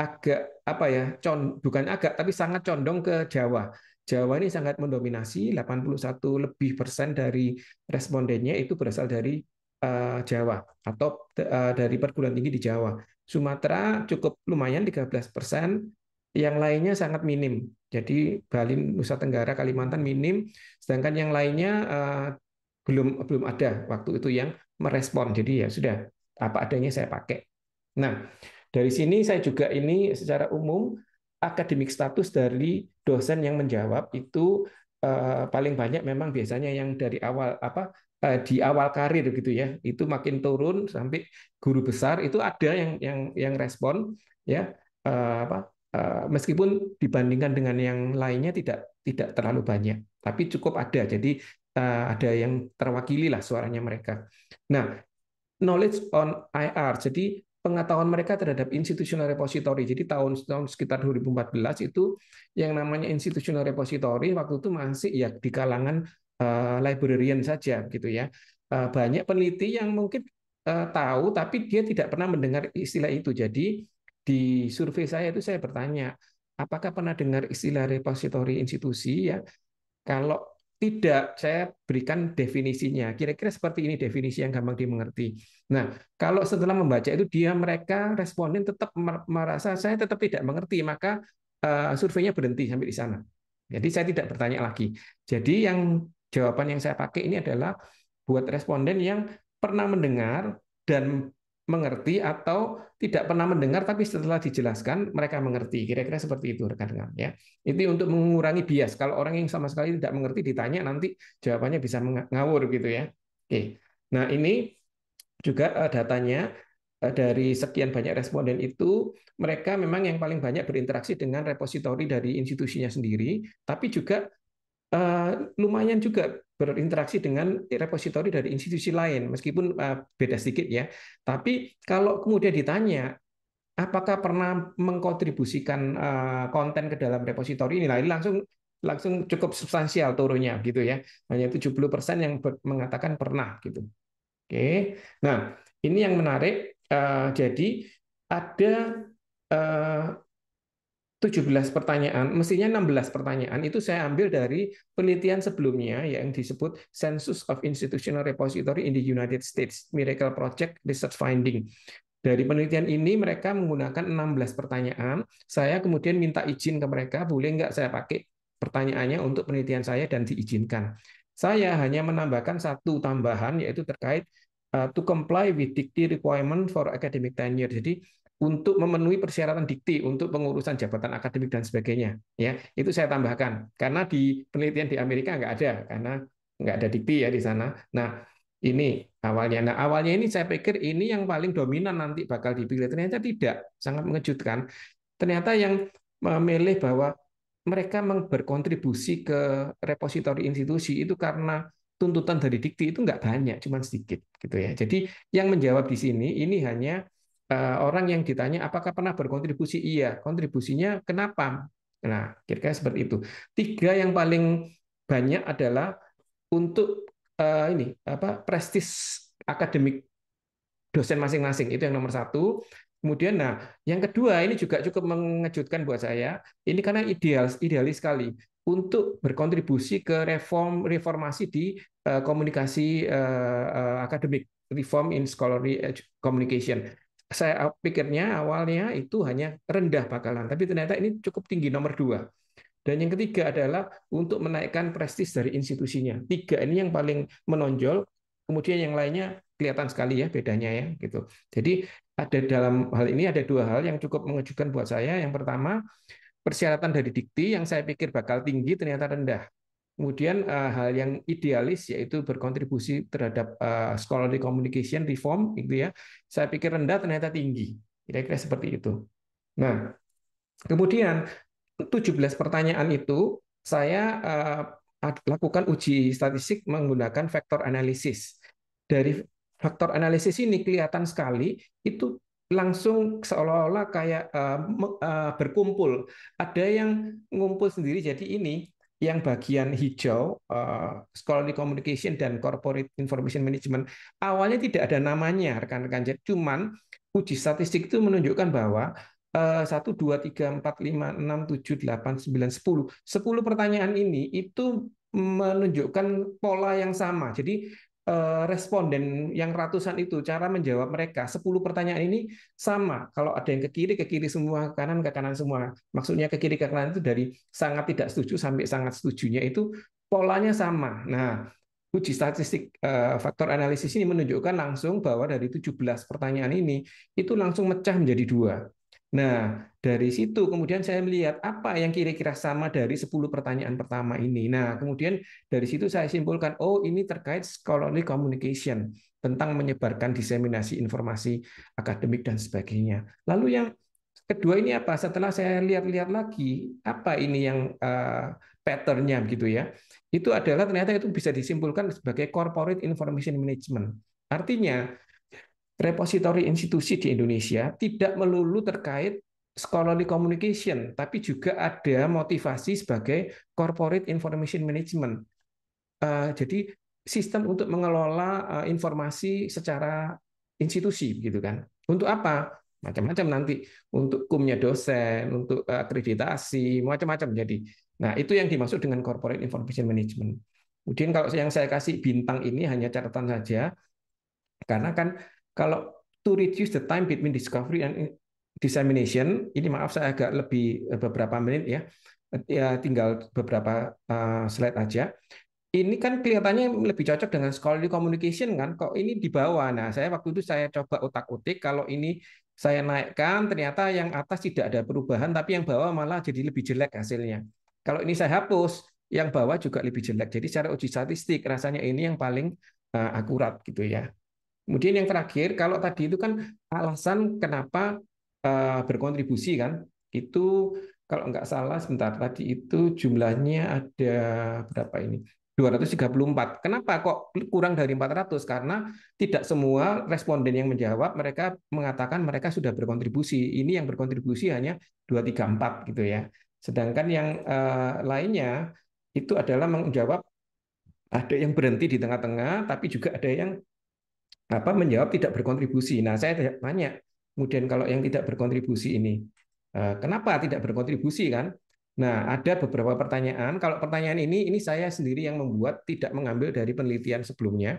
agak apa ya, con, bukan agak tapi sangat condong ke Jawa. Jawa ini sangat mendominasi, 81 lebih persen dari respondennya itu berasal dari eh, Jawa atau eh, dari perguruan tinggi di Jawa. Sumatera cukup lumayan 13 persen, yang lainnya sangat minim. Jadi Bali, Nusa Tenggara, Kalimantan minim, sedangkan yang lainnya eh, belum belum ada waktu itu yang merespon. Jadi ya sudah apa adanya saya pakai. Nah, dari sini saya juga ini secara umum akademik status dari dosen yang menjawab itu eh, paling banyak memang biasanya yang dari awal apa eh, di awal karir gitu ya itu makin turun sampai guru besar itu ada yang yang yang respon ya apa Eh, meskipun dibandingkan dengan yang lainnya tidak tidak terlalu banyak, tapi cukup ada. Jadi eh, ada yang terwakili lah suaranya mereka. Nah, knowledge on IR. Jadi pengetahuan mereka terhadap institutional repository. Jadi tahun tahun sekitar 2014 itu yang namanya institutional repository waktu itu masih ya di kalangan uh, librarian saja gitu ya. Uh, banyak peneliti yang mungkin uh, tahu tapi dia tidak pernah mendengar istilah itu. Jadi di survei saya itu saya bertanya, apakah pernah dengar istilah repository institusi ya? Kalau tidak, saya berikan definisinya. Kira-kira seperti ini definisi yang gampang dimengerti. Nah, kalau setelah membaca itu dia mereka responden tetap merasa saya tetap tidak mengerti, maka eh, surveinya berhenti sampai di sana. Jadi saya tidak bertanya lagi. Jadi yang jawaban yang saya pakai ini adalah buat responden yang pernah mendengar dan mengerti atau tidak pernah mendengar tapi setelah dijelaskan mereka mengerti. Kira-kira seperti itu rekan-rekan ya. Itu untuk mengurangi bias. Kalau orang yang sama sekali tidak mengerti ditanya nanti jawabannya bisa ngawur gitu ya. Oke. Nah, ini juga eh, datanya eh, dari sekian banyak responden itu mereka memang yang paling banyak berinteraksi dengan repositori dari institusinya sendiri, tapi juga eh, lumayan juga berinteraksi dengan repositori dari institusi lain, meskipun eh, beda sedikit ya. Tapi kalau kemudian ditanya, apakah pernah mengkontribusikan eh, konten ke dalam repositori ini, nah, langsung langsung cukup substansial turunnya gitu ya. Hanya 70% yang mengatakan pernah gitu. Oke. Nah, ini yang menarik. Eh, jadi ada 17 pertanyaan, mestinya 16 pertanyaan itu saya ambil dari penelitian sebelumnya yang disebut Census of Institutional Repository in the United States, Miracle Project Research Finding. Dari penelitian ini mereka menggunakan 16 pertanyaan, saya kemudian minta izin ke mereka, boleh nggak saya pakai pertanyaannya untuk penelitian saya dan diizinkan. Saya hanya menambahkan satu tambahan yaitu terkait eh, to comply with the requirement for academic tenure. Jadi untuk memenuhi persyaratan dikti untuk pengurusan jabatan akademik dan sebagainya ya itu saya tambahkan karena di penelitian di Amerika nggak ada karena nggak ada dikti ya di sana nah ini awalnya nah awalnya ini saya pikir ini yang paling dominan nanti bakal dipilih ternyata tidak sangat mengejutkan ternyata yang memilih bahwa mereka berkontribusi ke repositori institusi itu karena tuntutan dari dikti itu nggak banyak, cuma sedikit gitu ya. Jadi yang menjawab di sini ini hanya Eh, orang yang ditanya apakah pernah berkontribusi? Iya, kontribusinya kenapa? Nah, kira-kira seperti itu. Tiga yang paling banyak adalah untuk uh, ini apa prestis akademik dosen masing-masing itu yang nomor satu. Kemudian, nah yang kedua ini juga cukup mengejutkan buat saya. Ini karena ideal, idealis sekali untuk berkontribusi ke reform reformasi di uh, komunikasi uh, uh, akademik reform in scholarly communication saya pikirnya awalnya itu hanya rendah bakalan, tapi ternyata ini cukup tinggi nomor dua. Dan yang ketiga adalah untuk menaikkan prestis dari institusinya. Tiga ini yang paling menonjol, kemudian yang lainnya kelihatan sekali ya bedanya ya gitu. Jadi ada dalam hal ini ada dua hal yang cukup mengejutkan buat saya. Yang pertama persyaratan dari dikti yang saya pikir bakal tinggi ternyata rendah. Kemudian eh, hal yang idealis yaitu berkontribusi terhadap uh, eh, scholarly communication reform gitu ya. Saya pikir rendah ternyata tinggi. Kira-kira seperti itu. Nah, kemudian 17 pertanyaan itu saya eh, lakukan uji statistik menggunakan faktor analisis. Dari faktor analisis ini kelihatan sekali itu langsung seolah-olah kayak berkumpul. Ada yang ngumpul sendiri jadi ini, yang bagian hijau, uh, scholarly communication dan corporate information management, awalnya tidak ada namanya rekan-rekan. Jadi cuman uji statistik itu menunjukkan bahwa eh, satu dua tiga empat lima enam tujuh delapan sembilan sepuluh sepuluh pertanyaan ini itu menunjukkan pola yang sama. Jadi Eh, responden yang ratusan itu cara menjawab mereka 10 pertanyaan ini sama kalau ada yang ke kiri ke kiri semua ke kanan ke kanan semua maksudnya ke kiri ke kanan itu dari sangat tidak setuju sampai sangat setujunya itu polanya sama nah uji statistik eh, faktor analisis ini menunjukkan langsung bahwa dari 17 pertanyaan ini itu langsung mecah menjadi dua Nah, dari situ kemudian saya melihat apa yang kira-kira sama dari 10 pertanyaan pertama ini. Nah, kemudian dari situ saya simpulkan, oh ini terkait scholarly communication, tentang menyebarkan diseminasi informasi akademik dan sebagainya. Lalu yang kedua ini apa? Setelah saya lihat-lihat lagi, apa ini yang pattern eh, patternnya gitu ya? Itu adalah ternyata itu bisa disimpulkan sebagai corporate information management. Artinya, repository institusi di Indonesia tidak melulu terkait scholarly communication, tapi juga ada motivasi sebagai corporate information management. Eh, jadi sistem untuk mengelola eh, informasi secara institusi, gitu kan? Untuk apa? Macam-macam nanti untuk kumnya dosen, untuk akreditasi, macam-macam. Jadi, nah itu yang dimaksud dengan corporate information management. Kemudian kalau yang saya kasih bintang ini hanya catatan saja, karena kan kalau to reduce the time between discovery and dissemination, ini maaf saya agak lebih eh, beberapa menit ya, eh, ya tinggal beberapa eh, slide aja. Ini kan kelihatannya lebih cocok dengan scholarly communication kan, kok ini di bawah. Nah, saya waktu itu saya coba otak-otik kalau ini saya naikkan, ternyata yang atas tidak ada perubahan, tapi yang bawah malah jadi lebih jelek hasilnya. Kalau ini saya hapus, yang bawah juga lebih jelek. Jadi secara uji statistik rasanya ini yang paling akurat gitu ya. Kemudian yang terakhir, kalau tadi itu kan alasan kenapa eh, berkontribusi kan, itu kalau nggak salah sebentar tadi itu jumlahnya ada berapa ini? 234. Kenapa kok kurang dari 400? Karena tidak semua responden yang menjawab mereka mengatakan mereka sudah berkontribusi. Ini yang berkontribusi hanya 234 gitu ya. Sedangkan yang eh, lainnya itu adalah menjawab ada yang berhenti di tengah-tengah, tapi juga ada yang apa menjawab tidak berkontribusi. Nah, saya tanya, kemudian kalau yang tidak berkontribusi ini, eh, kenapa tidak berkontribusi kan? Nah, ada beberapa pertanyaan. Kalau pertanyaan ini, ini saya sendiri yang membuat, tidak mengambil dari penelitian sebelumnya.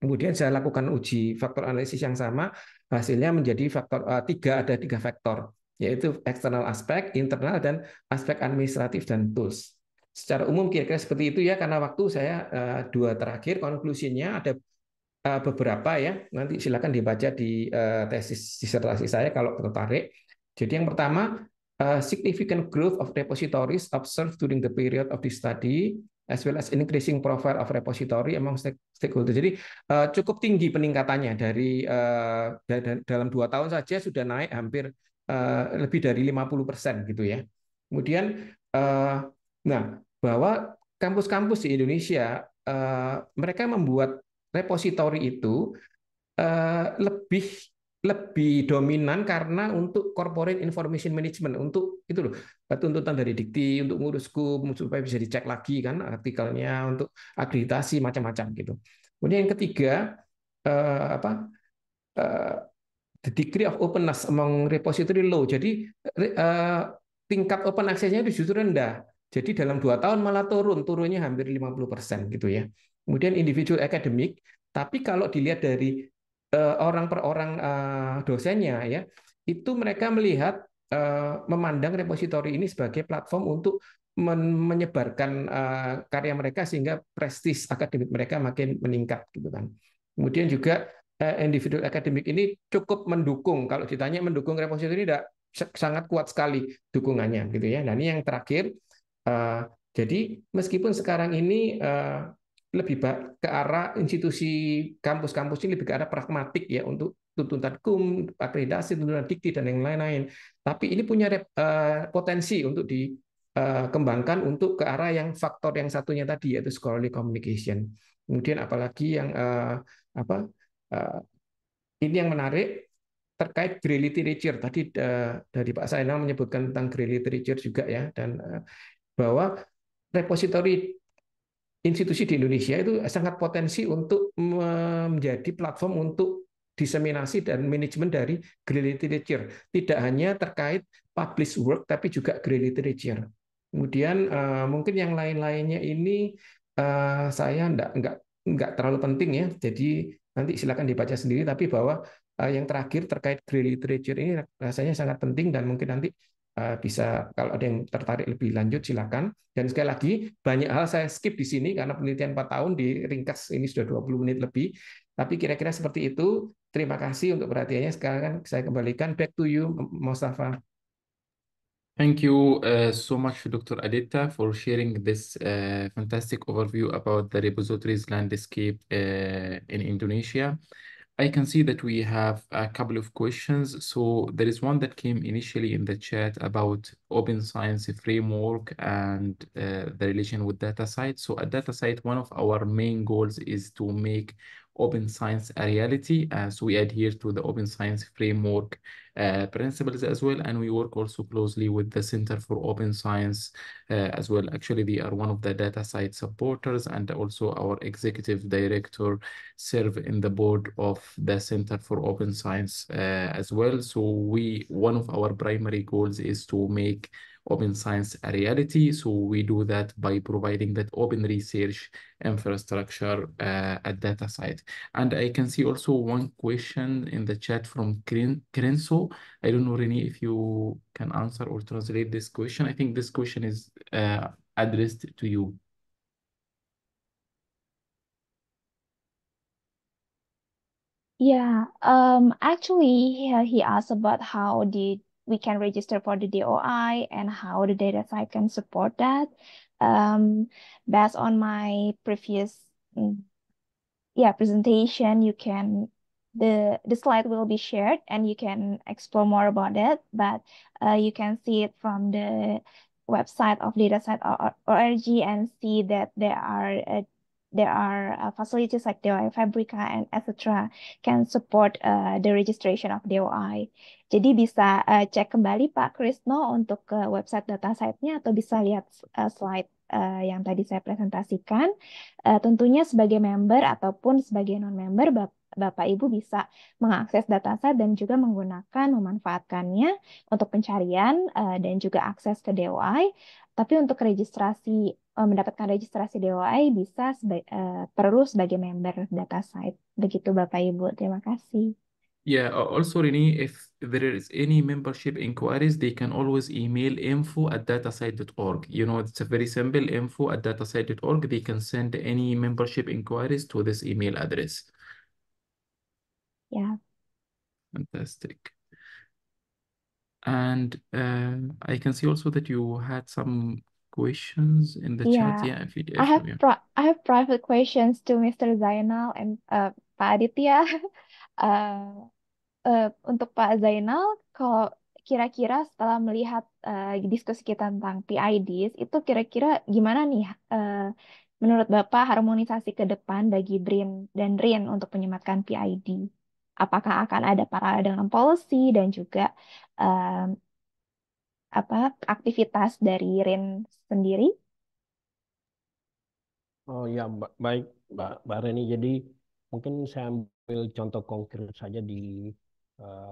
Kemudian saya lakukan uji faktor analisis yang sama, hasilnya menjadi faktor eh, tiga ada tiga faktor, yaitu eksternal aspek, internal, dan aspek administratif dan tools. Secara umum kira-kira seperti itu ya, karena waktu saya eh, dua terakhir, konklusinya ada Eh, beberapa ya. Nanti silakan dibaca di eh, tesis disertasi saya kalau tertarik. Jadi yang pertama, eh, significant growth of repositories observed during the period of the study as well as increasing profile of repository among stakeholders. Jadi cukup tinggi peningkatannya dari dalam dua tahun saja sudah naik hampir lebih dari 50% gitu ya. Kemudian nah bahwa kampus-kampus di Indonesia mereka membuat repository itu eh, lebih lebih dominan karena untuk corporate information management untuk itu loh tuntutan dari dikti untuk ngurus kum supaya bisa dicek lagi kan artikelnya untuk akreditasi macam-macam gitu kemudian yang ketiga eh, apa eh, the degree of openness among repository low jadi eh, tingkat open access-nya itu justru rendah jadi dalam dua tahun malah turun turunnya hampir 50% gitu ya kemudian individual akademik, Tapi kalau dilihat dari eh, orang per orang eh, dosennya ya, itu mereka melihat eh, memandang repositori ini sebagai platform untuk menyebarkan karya mereka sehingga prestis akademik mereka makin meningkat gitu kan. Kemudian juga individual akademik ini cukup mendukung kalau ditanya mendukung repositori tidak sangat kuat sekali dukungannya gitu ya. Nah, ini yang terakhir jadi meskipun sekarang ini lebih ke arah institusi kampus-kampus ini lebih ke arah pragmatik ya untuk tuntutan kum, akreditasi, tuntutan dikti dan yang lain-lain. Tapi ini punya eh, potensi untuk dikembangkan eh, untuk ke arah yang faktor yang satunya tadi yaitu scholarly communication. Kemudian apalagi yang eh, apa ini yang menarik terkait grey literature tadi dari Pak Sainal menyebutkan tentang grey literature juga ya dan bahwa repository institusi di Indonesia itu sangat potensi untuk menjadi platform untuk diseminasi dan manajemen dari grey literature. Tidak hanya terkait published work, tapi juga grey literature. Kemudian eh, mungkin yang lain-lainnya ini eh, saya enggak, nggak enggak terlalu penting ya. Jadi nanti silakan dibaca sendiri. Tapi bahwa eh, yang terakhir terkait grey literature ini rasanya sangat penting dan mungkin nanti Eh, bisa kalau ada yang tertarik lebih lanjut silakan. Dan sekali lagi banyak hal saya skip di sini karena penelitian 4 tahun di ringkas ini sudah 20 menit lebih. Tapi kira-kira seperti itu. Terima kasih untuk perhatiannya. Sekarang saya kembalikan back to you Mustafa. Thank you uh, so much, Dr. Adita, for sharing this uh, fantastic overview about the repositories landscape uh, in Indonesia. I can see that we have a couple of questions. So there is one that came initially in the chat about open science framework and uh, the relation with data site. So at data site, one of our main goals is to make open science a reality. Uh, so we adhere to the open science framework uh, principles as well. And we work also closely with the Center for Open Science uh, as well. Actually, they are one of the data site supporters and also our executive director serve in the board of the Center for Open Science uh, as well. So we, one of our primary goals is to make open science a reality. So we do that by providing that open research infrastructure uh, at data site. And I can see also one question in the chat from Crenso. I don't know, Renee, if you can answer or translate this question. I think this question is uh, addressed to you. Yeah, um, actually, he, he asked about how did we can register for the DOI and how the data site can support that. Um, based on my previous mm, yeah presentation, you can the the slide will be shared and you can explore more about it. But uh, you can see it from the website of DataSite.org and see that there are uh, there are uh, facilities like DOI Fabrica and etc. can support uh, the registration of DOI. Jadi bisa uh, cek kembali Pak Krisno untuk ke website data site-nya atau bisa lihat slide uh, yang tadi saya presentasikan. Uh, tentunya sebagai member ataupun sebagai non-member, Bapak Bapak Ibu bisa mengakses data saya dan juga menggunakan memanfaatkannya untuk pencarian uh, dan juga akses ke DOI. Tapi untuk registrasi uh, mendapatkan registrasi DOI bisa seba uh, perlu sebagai member data site. Begitu Bapak Ibu. Terima kasih. Yeah, also Rini, if there is any membership inquiries, they can always email info at datasite.org. You know, it's a very simple info at datasite.org. They can send any membership inquiries to this email address. Yeah. Fantastic. And uh, I can see also that you had some questions in the yeah. chat. Yeah, if you, did, I have yeah. I have private questions to Mr. Zainal and uh, Pak Aditya. uh, uh, untuk Pak Zainal, kalau kira-kira setelah melihat uh, diskusi kita tentang PIDs, itu kira-kira gimana nih uh, menurut Bapak harmonisasi ke depan bagi BRIN dan RIN untuk menyematkan PID? apakah akan ada paralel dengan policy dan juga um, apa aktivitas dari RIN sendiri? Oh ya, baik Mbak, ba Reni. Jadi mungkin saya ambil contoh konkret saja di uh,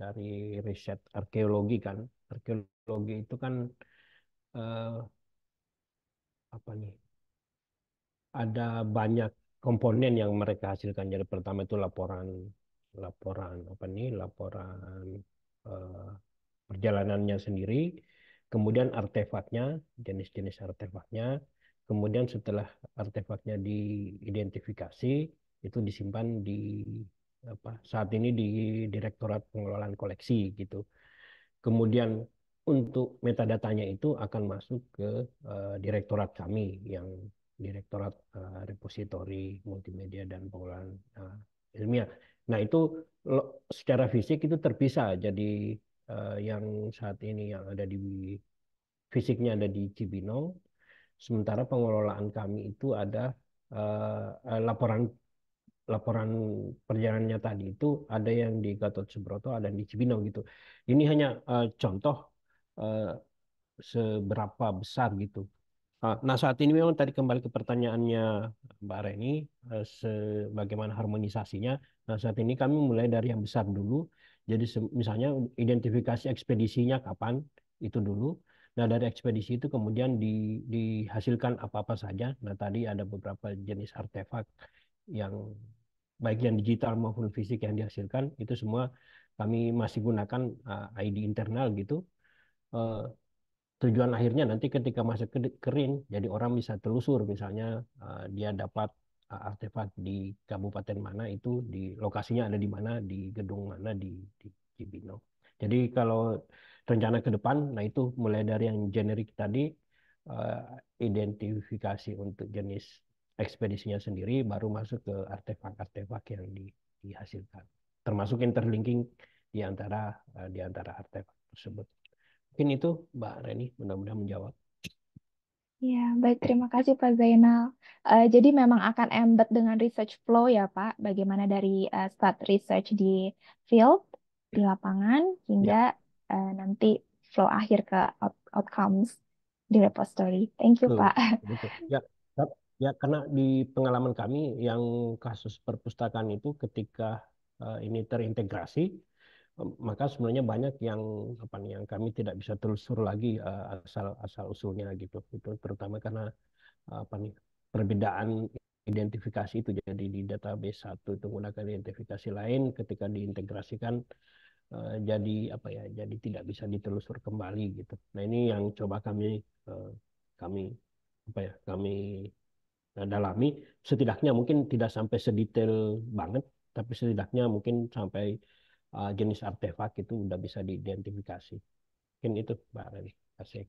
dari riset arkeologi kan. Arkeologi itu kan uh, apa nih? Ada banyak komponen yang mereka hasilkan. Jadi pertama itu laporan laporan apa nih laporan uh, perjalanannya sendiri kemudian artefaknya jenis-jenis artefaknya kemudian setelah artefaknya diidentifikasi itu disimpan di apa saat ini di Direktorat Pengelolaan Koleksi gitu kemudian untuk metadatanya itu akan masuk ke uh, direktorat kami yang direktorat uh, eh, repositori multimedia dan pengelolaan uh, ilmiah Nah itu secara fisik itu terpisah jadi uh, yang saat ini yang ada di fisiknya ada di Cibinong, sementara pengelolaan kami itu ada uh, laporan laporan perjalanannya tadi itu ada yang di Gatot Subroto, ada yang di Cibinong gitu. Ini hanya uh, contoh uh, seberapa besar gitu. nah saat ini memang tadi kembali ke pertanyaannya Mbak Reni, sebagaimana harmonisasinya Nah, saat ini kami mulai dari yang besar dulu. Jadi misalnya identifikasi ekspedisinya kapan itu dulu. Nah, dari ekspedisi itu kemudian di, dihasilkan apa-apa saja. Nah, tadi ada beberapa jenis artefak yang baik yang digital maupun fisik yang dihasilkan itu semua kami masih gunakan eh, ID internal gitu. Eh, tujuan akhirnya nanti ketika masuk ke kering, jadi orang bisa telusur misalnya eh, dia dapat Eh, artefak di kabupaten mana itu di lokasinya ada di mana di gedung mana di, di Cibinong. Jadi kalau rencana ke depan, nah itu mulai dari yang generik tadi uh, identifikasi untuk jenis ekspedisinya sendiri, baru masuk ke artefak-artefak yang di, dihasilkan, termasuk interlinking di antara uh, di antara artefak tersebut. Mungkin itu Mbak Reni, mudah-mudahan menjawab. Ya, baik. Terima kasih, Pak Zainal. Uh, jadi memang akan embed dengan research flow ya, Pak. Bagaimana dari uh, start research di field, di ya. lapangan, hingga Ya. uh, nanti flow akhir ke out- outcomes di repository. Thank you, Betul, Pak. betul. Ya, ya, ya karena di pengalaman kami yang kasus perpustakaan itu ketika uh, ini terintegrasi, maka sebenarnya banyak yang apa nih yang kami tidak bisa telusur lagi uh, asal asal usulnya gitu itu terutama karena uh, apa nih perbedaan identifikasi itu jadi di database satu itu menggunakan identifikasi lain ketika diintegrasikan uh, jadi apa ya jadi tidak bisa ditelusur kembali gitu nah ini yang coba kami uh, kami apa ya kami dalami setidaknya mungkin tidak sampai sedetail banget tapi setidaknya mungkin sampai uh, jenis artefak itu udah bisa diidentifikasi. Mungkin itu Mbak Reni. Kasih.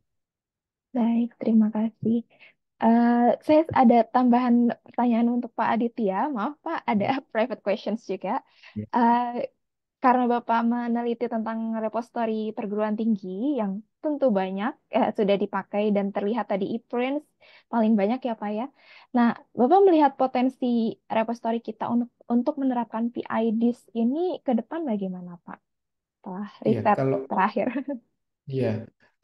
Baik, terima kasih. Uh, saya ada tambahan pertanyaan untuk Pak Aditya. Maaf Pak, ada private questions juga. Uh, karena Bapak meneliti tentang repository perguruan tinggi yang tentu banyak eh, sudah dipakai dan terlihat tadi e-prints paling banyak ya Pak ya. Nah, Bapak melihat potensi repository kita untuk, untuk menerapkan PIDs ini ke depan bagaimana Pak? Setelah iya, riset ya, kalau, terakhir. Iya.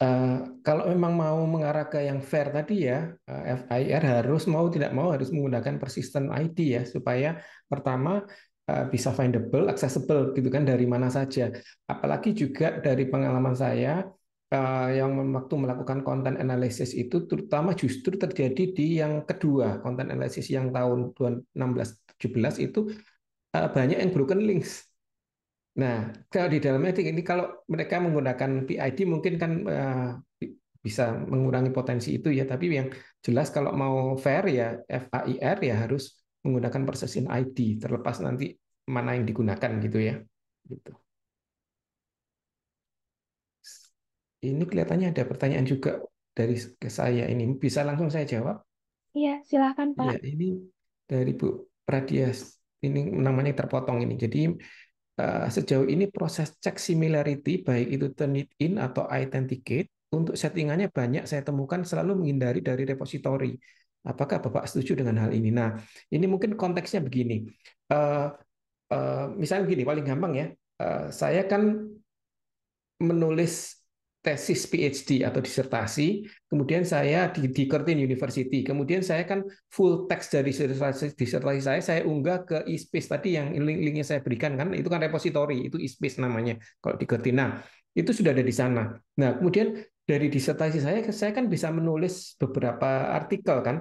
Uh, kalau memang mau mengarah ke yang fair tadi ya, eh, FIR harus mau tidak mau harus menggunakan persistent ID ya supaya pertama Eh, bisa findable, accessible gitu kan dari mana saja. Apalagi juga dari pengalaman saya eh, yang waktu melakukan konten analisis itu terutama justru terjadi di yang kedua konten analisis yang tahun 2016-17 itu eh, banyak yang broken links. Nah, kalau di dalam ini kalau mereka menggunakan PID mungkin kan bisa mengurangi potensi itu ya, tapi yang jelas kalau mau fair ya FAIR ya harus menggunakan processing ID terlepas nanti mana yang digunakan gitu ya. Gitu. Ini kelihatannya ada pertanyaan juga dari ke saya ini. Bisa langsung saya jawab? Iya, silahkan Pak. Ya, ini dari Bu Pradias Ini namanya terpotong ini. Jadi eh, sejauh ini proses cek similarity baik itu turn it in atau authenticate untuk settingannya banyak saya temukan selalu menghindari dari repository Apakah Bapak setuju dengan hal ini? Nah, ini mungkin konteksnya begini. Uh, uh, misalnya begini, paling gampang ya. Uh, saya kan menulis tesis PhD atau disertasi, kemudian saya di, di Curtin University, kemudian saya kan full text dari disertasi, disertasi saya, saya unggah ke e-space tadi yang link-linknya saya berikan kan, itu kan repository, itu e-space namanya kalau di Curtin. Nah, itu sudah ada di sana. Nah, kemudian dari disertasi saya, saya kan bisa menulis beberapa artikel kan,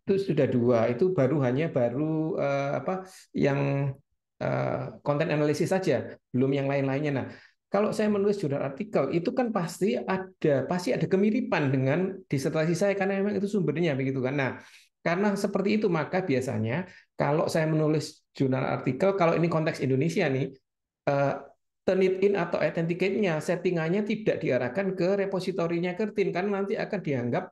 itu sudah dua, itu baru hanya baru uh, apa yang konten eh, uh, analisis saja, belum yang lain-lainnya. Nah, kalau saya menulis jurnal artikel itu kan pasti ada pasti ada kemiripan dengan disertasi saya karena memang itu sumbernya begitu kan. Nah, karena seperti itu maka biasanya kalau saya menulis jurnal artikel kalau ini konteks Indonesia nih eh, turn in atau authenticate-nya, settingannya tidak diarahkan ke repositorinya Kertin karena nanti akan dianggap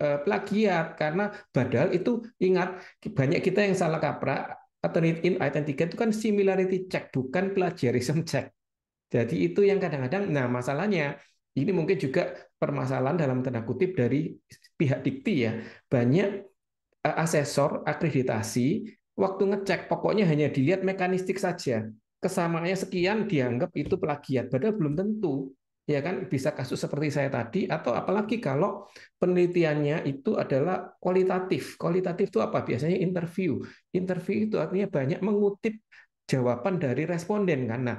eh, plagiat karena badal itu ingat banyak kita yang salah kaprah turn it in authenticate itu kan similarity check bukan plagiarism check. Jadi itu yang kadang-kadang nah masalahnya ini mungkin juga permasalahan dalam tanda kutip dari pihak dikti ya. Banyak eh, asesor akreditasi waktu ngecek pokoknya hanya dilihat mekanistik saja kesamaannya sekian dianggap itu plagiat padahal belum tentu ya kan bisa kasus seperti saya tadi atau apalagi kalau penelitiannya itu adalah kualitatif. Kualitatif itu apa? Biasanya interview. Interview itu artinya banyak mengutip jawaban dari responden kan. Nah,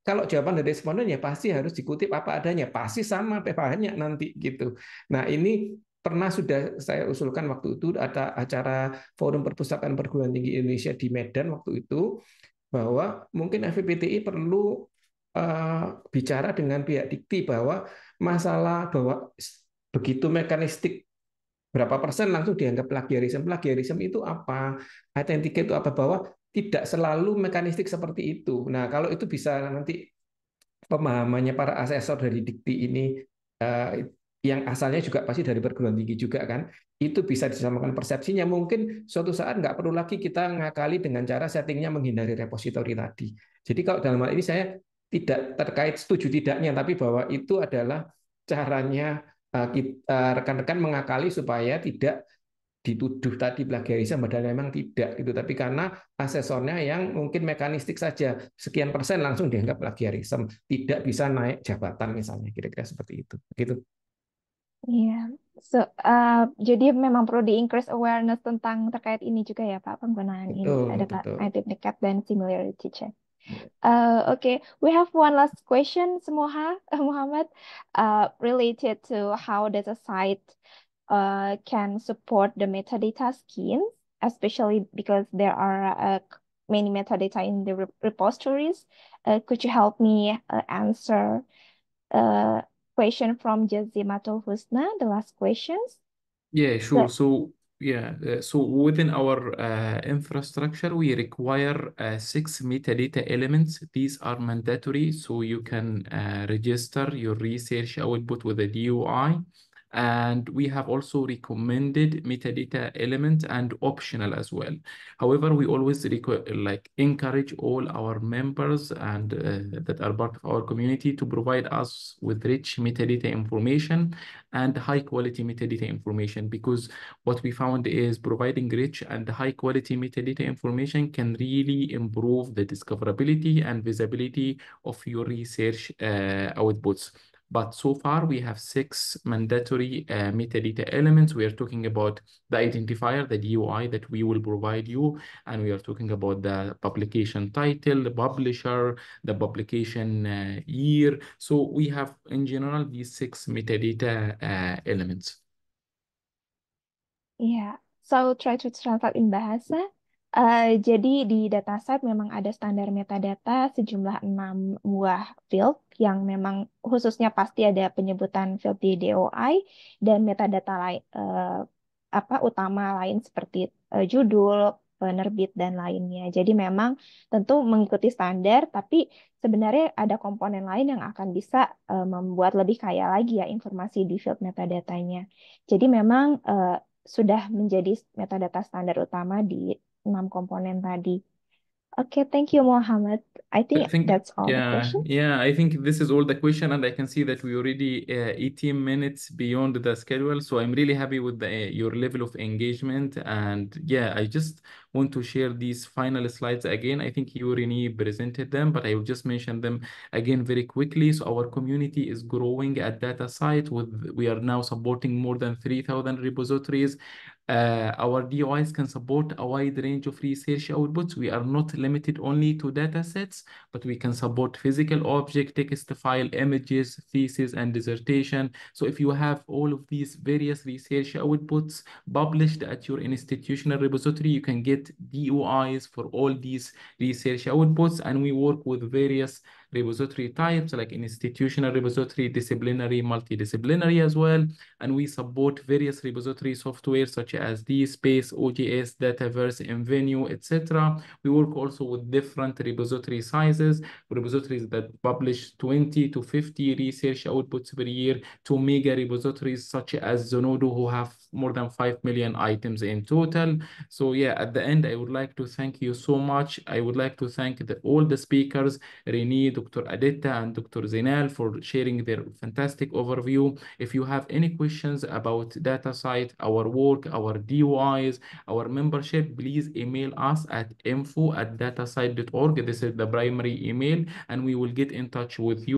kalau jawaban dari responden ya pasti harus dikutip apa adanya. Pasti sama banyak nanti gitu. Nah, ini pernah sudah saya usulkan waktu itu ada acara Forum Perpustakaan Perguruan Tinggi Indonesia di Medan waktu itu bahwa mungkin FPTI perlu eh, bicara dengan pihak dikti bahwa masalah bahwa begitu mekanistik berapa persen langsung dianggap plagiarisme. Plagiarisme itu apa? Identik itu apa? Bahwa tidak selalu mekanistik seperti itu. Nah, kalau itu bisa nanti pemahamannya para asesor dari dikti ini eh, yang asalnya juga pasti dari perguruan tinggi juga kan itu bisa disamakan persepsinya. Mungkin suatu saat nggak perlu lagi kita ngakali dengan cara settingnya menghindari repository tadi. Jadi kalau dalam hal ini saya tidak terkait setuju tidaknya, tapi bahwa itu adalah caranya eh, eh, rekan-rekan mengakali supaya tidak dituduh tadi plagiarisme padahal memang tidak gitu tapi karena asesornya yang mungkin mekanistik saja sekian persen langsung dianggap plagiarisme tidak bisa naik jabatan misalnya kira-kira seperti itu gitu iya So, uh, eh, jadi memang perlu di increase awareness tentang terkait ini juga ya Pak penggunaan betul, ini ada betul. identity gap dan similarity check. Uh, eh, okay, we have one last question, semua, eh, Muhammad, uh, related to how data site uh, can support the metadata schemes, especially because there are uh, many metadata in the repositories. Uh, could you help me uh, answer uh, question from Jazimatul Husna, the last questions. Yeah, sure. So, so yeah, uh, so within our uh, infrastructure, we require uh, six metadata elements. These are mandatory, so you can uh, register your research output with a DOI. And we have also recommended metadata element and optional as well. However, we always like encourage all our members and uh, that are part of our community to provide us with rich metadata information and high quality metadata information because what we found is providing rich and high quality metadata information can really improve the discoverability and visibility of your research uh, outputs. But so far, we have six mandatory uh, metadata elements. We are talking about the identifier, the DOI that we will provide you, and we are talking about the publication title, the publisher, the publication uh, year. So we have, in general, these six metadata uh, elements. Yeah, so try to translate in bahasa Eh, jadi di dataset memang ada standar metadata sejumlah enam buah field yang memang khususnya pasti ada penyebutan field di DOI dan metadata lain uh, apa utama lain seperti uh, judul, penerbit dan lainnya. Jadi memang tentu mengikuti standar tapi sebenarnya ada komponen lain yang akan bisa uh, membuat lebih kaya lagi ya informasi di field metadatanya. Jadi memang uh, sudah menjadi metadata standar utama di enam komponen tadi. Okay, thank you, Mohammed. I think, I think that's all yeah, Yeah, I think this is all the question, and I can see that we already uh, 18 minutes beyond the schedule. So I'm really happy with the, uh, your level of engagement. And yeah, I just want to share these final slides again. I think you already presented them, but I will just mention them again very quickly. So our community is growing at data site with we are now supporting more than 3,000 repositories. Uh, our DOIs can support a wide range of research outputs. We are not limited only to data sets, but we can support physical object, text file, images, thesis, and dissertation. So if you have all of these various research outputs published at your institutional repository, you can get DOIs for all these research outputs. And we work with various repository types like institutional repository, disciplinary, multidisciplinary as well. And we support various repository software such as DSpace, OGS, Dataverse, Invenue, etc. We work also with different repository sizes, repositories that publish 20 to 50 research outputs per year to mega repositories such as Zenodo who have more than 5 million items in total. So yeah, at the end, I would like to thank you so much. I would like to thank the, all the speakers, Renee, Dr. Adetta, and Dr. Zinal for sharing their fantastic overview. If you have any questions about data site, our work, our DOIs, our membership, please email us at info at datasite.org. This is the primary email, and we will get in touch with you.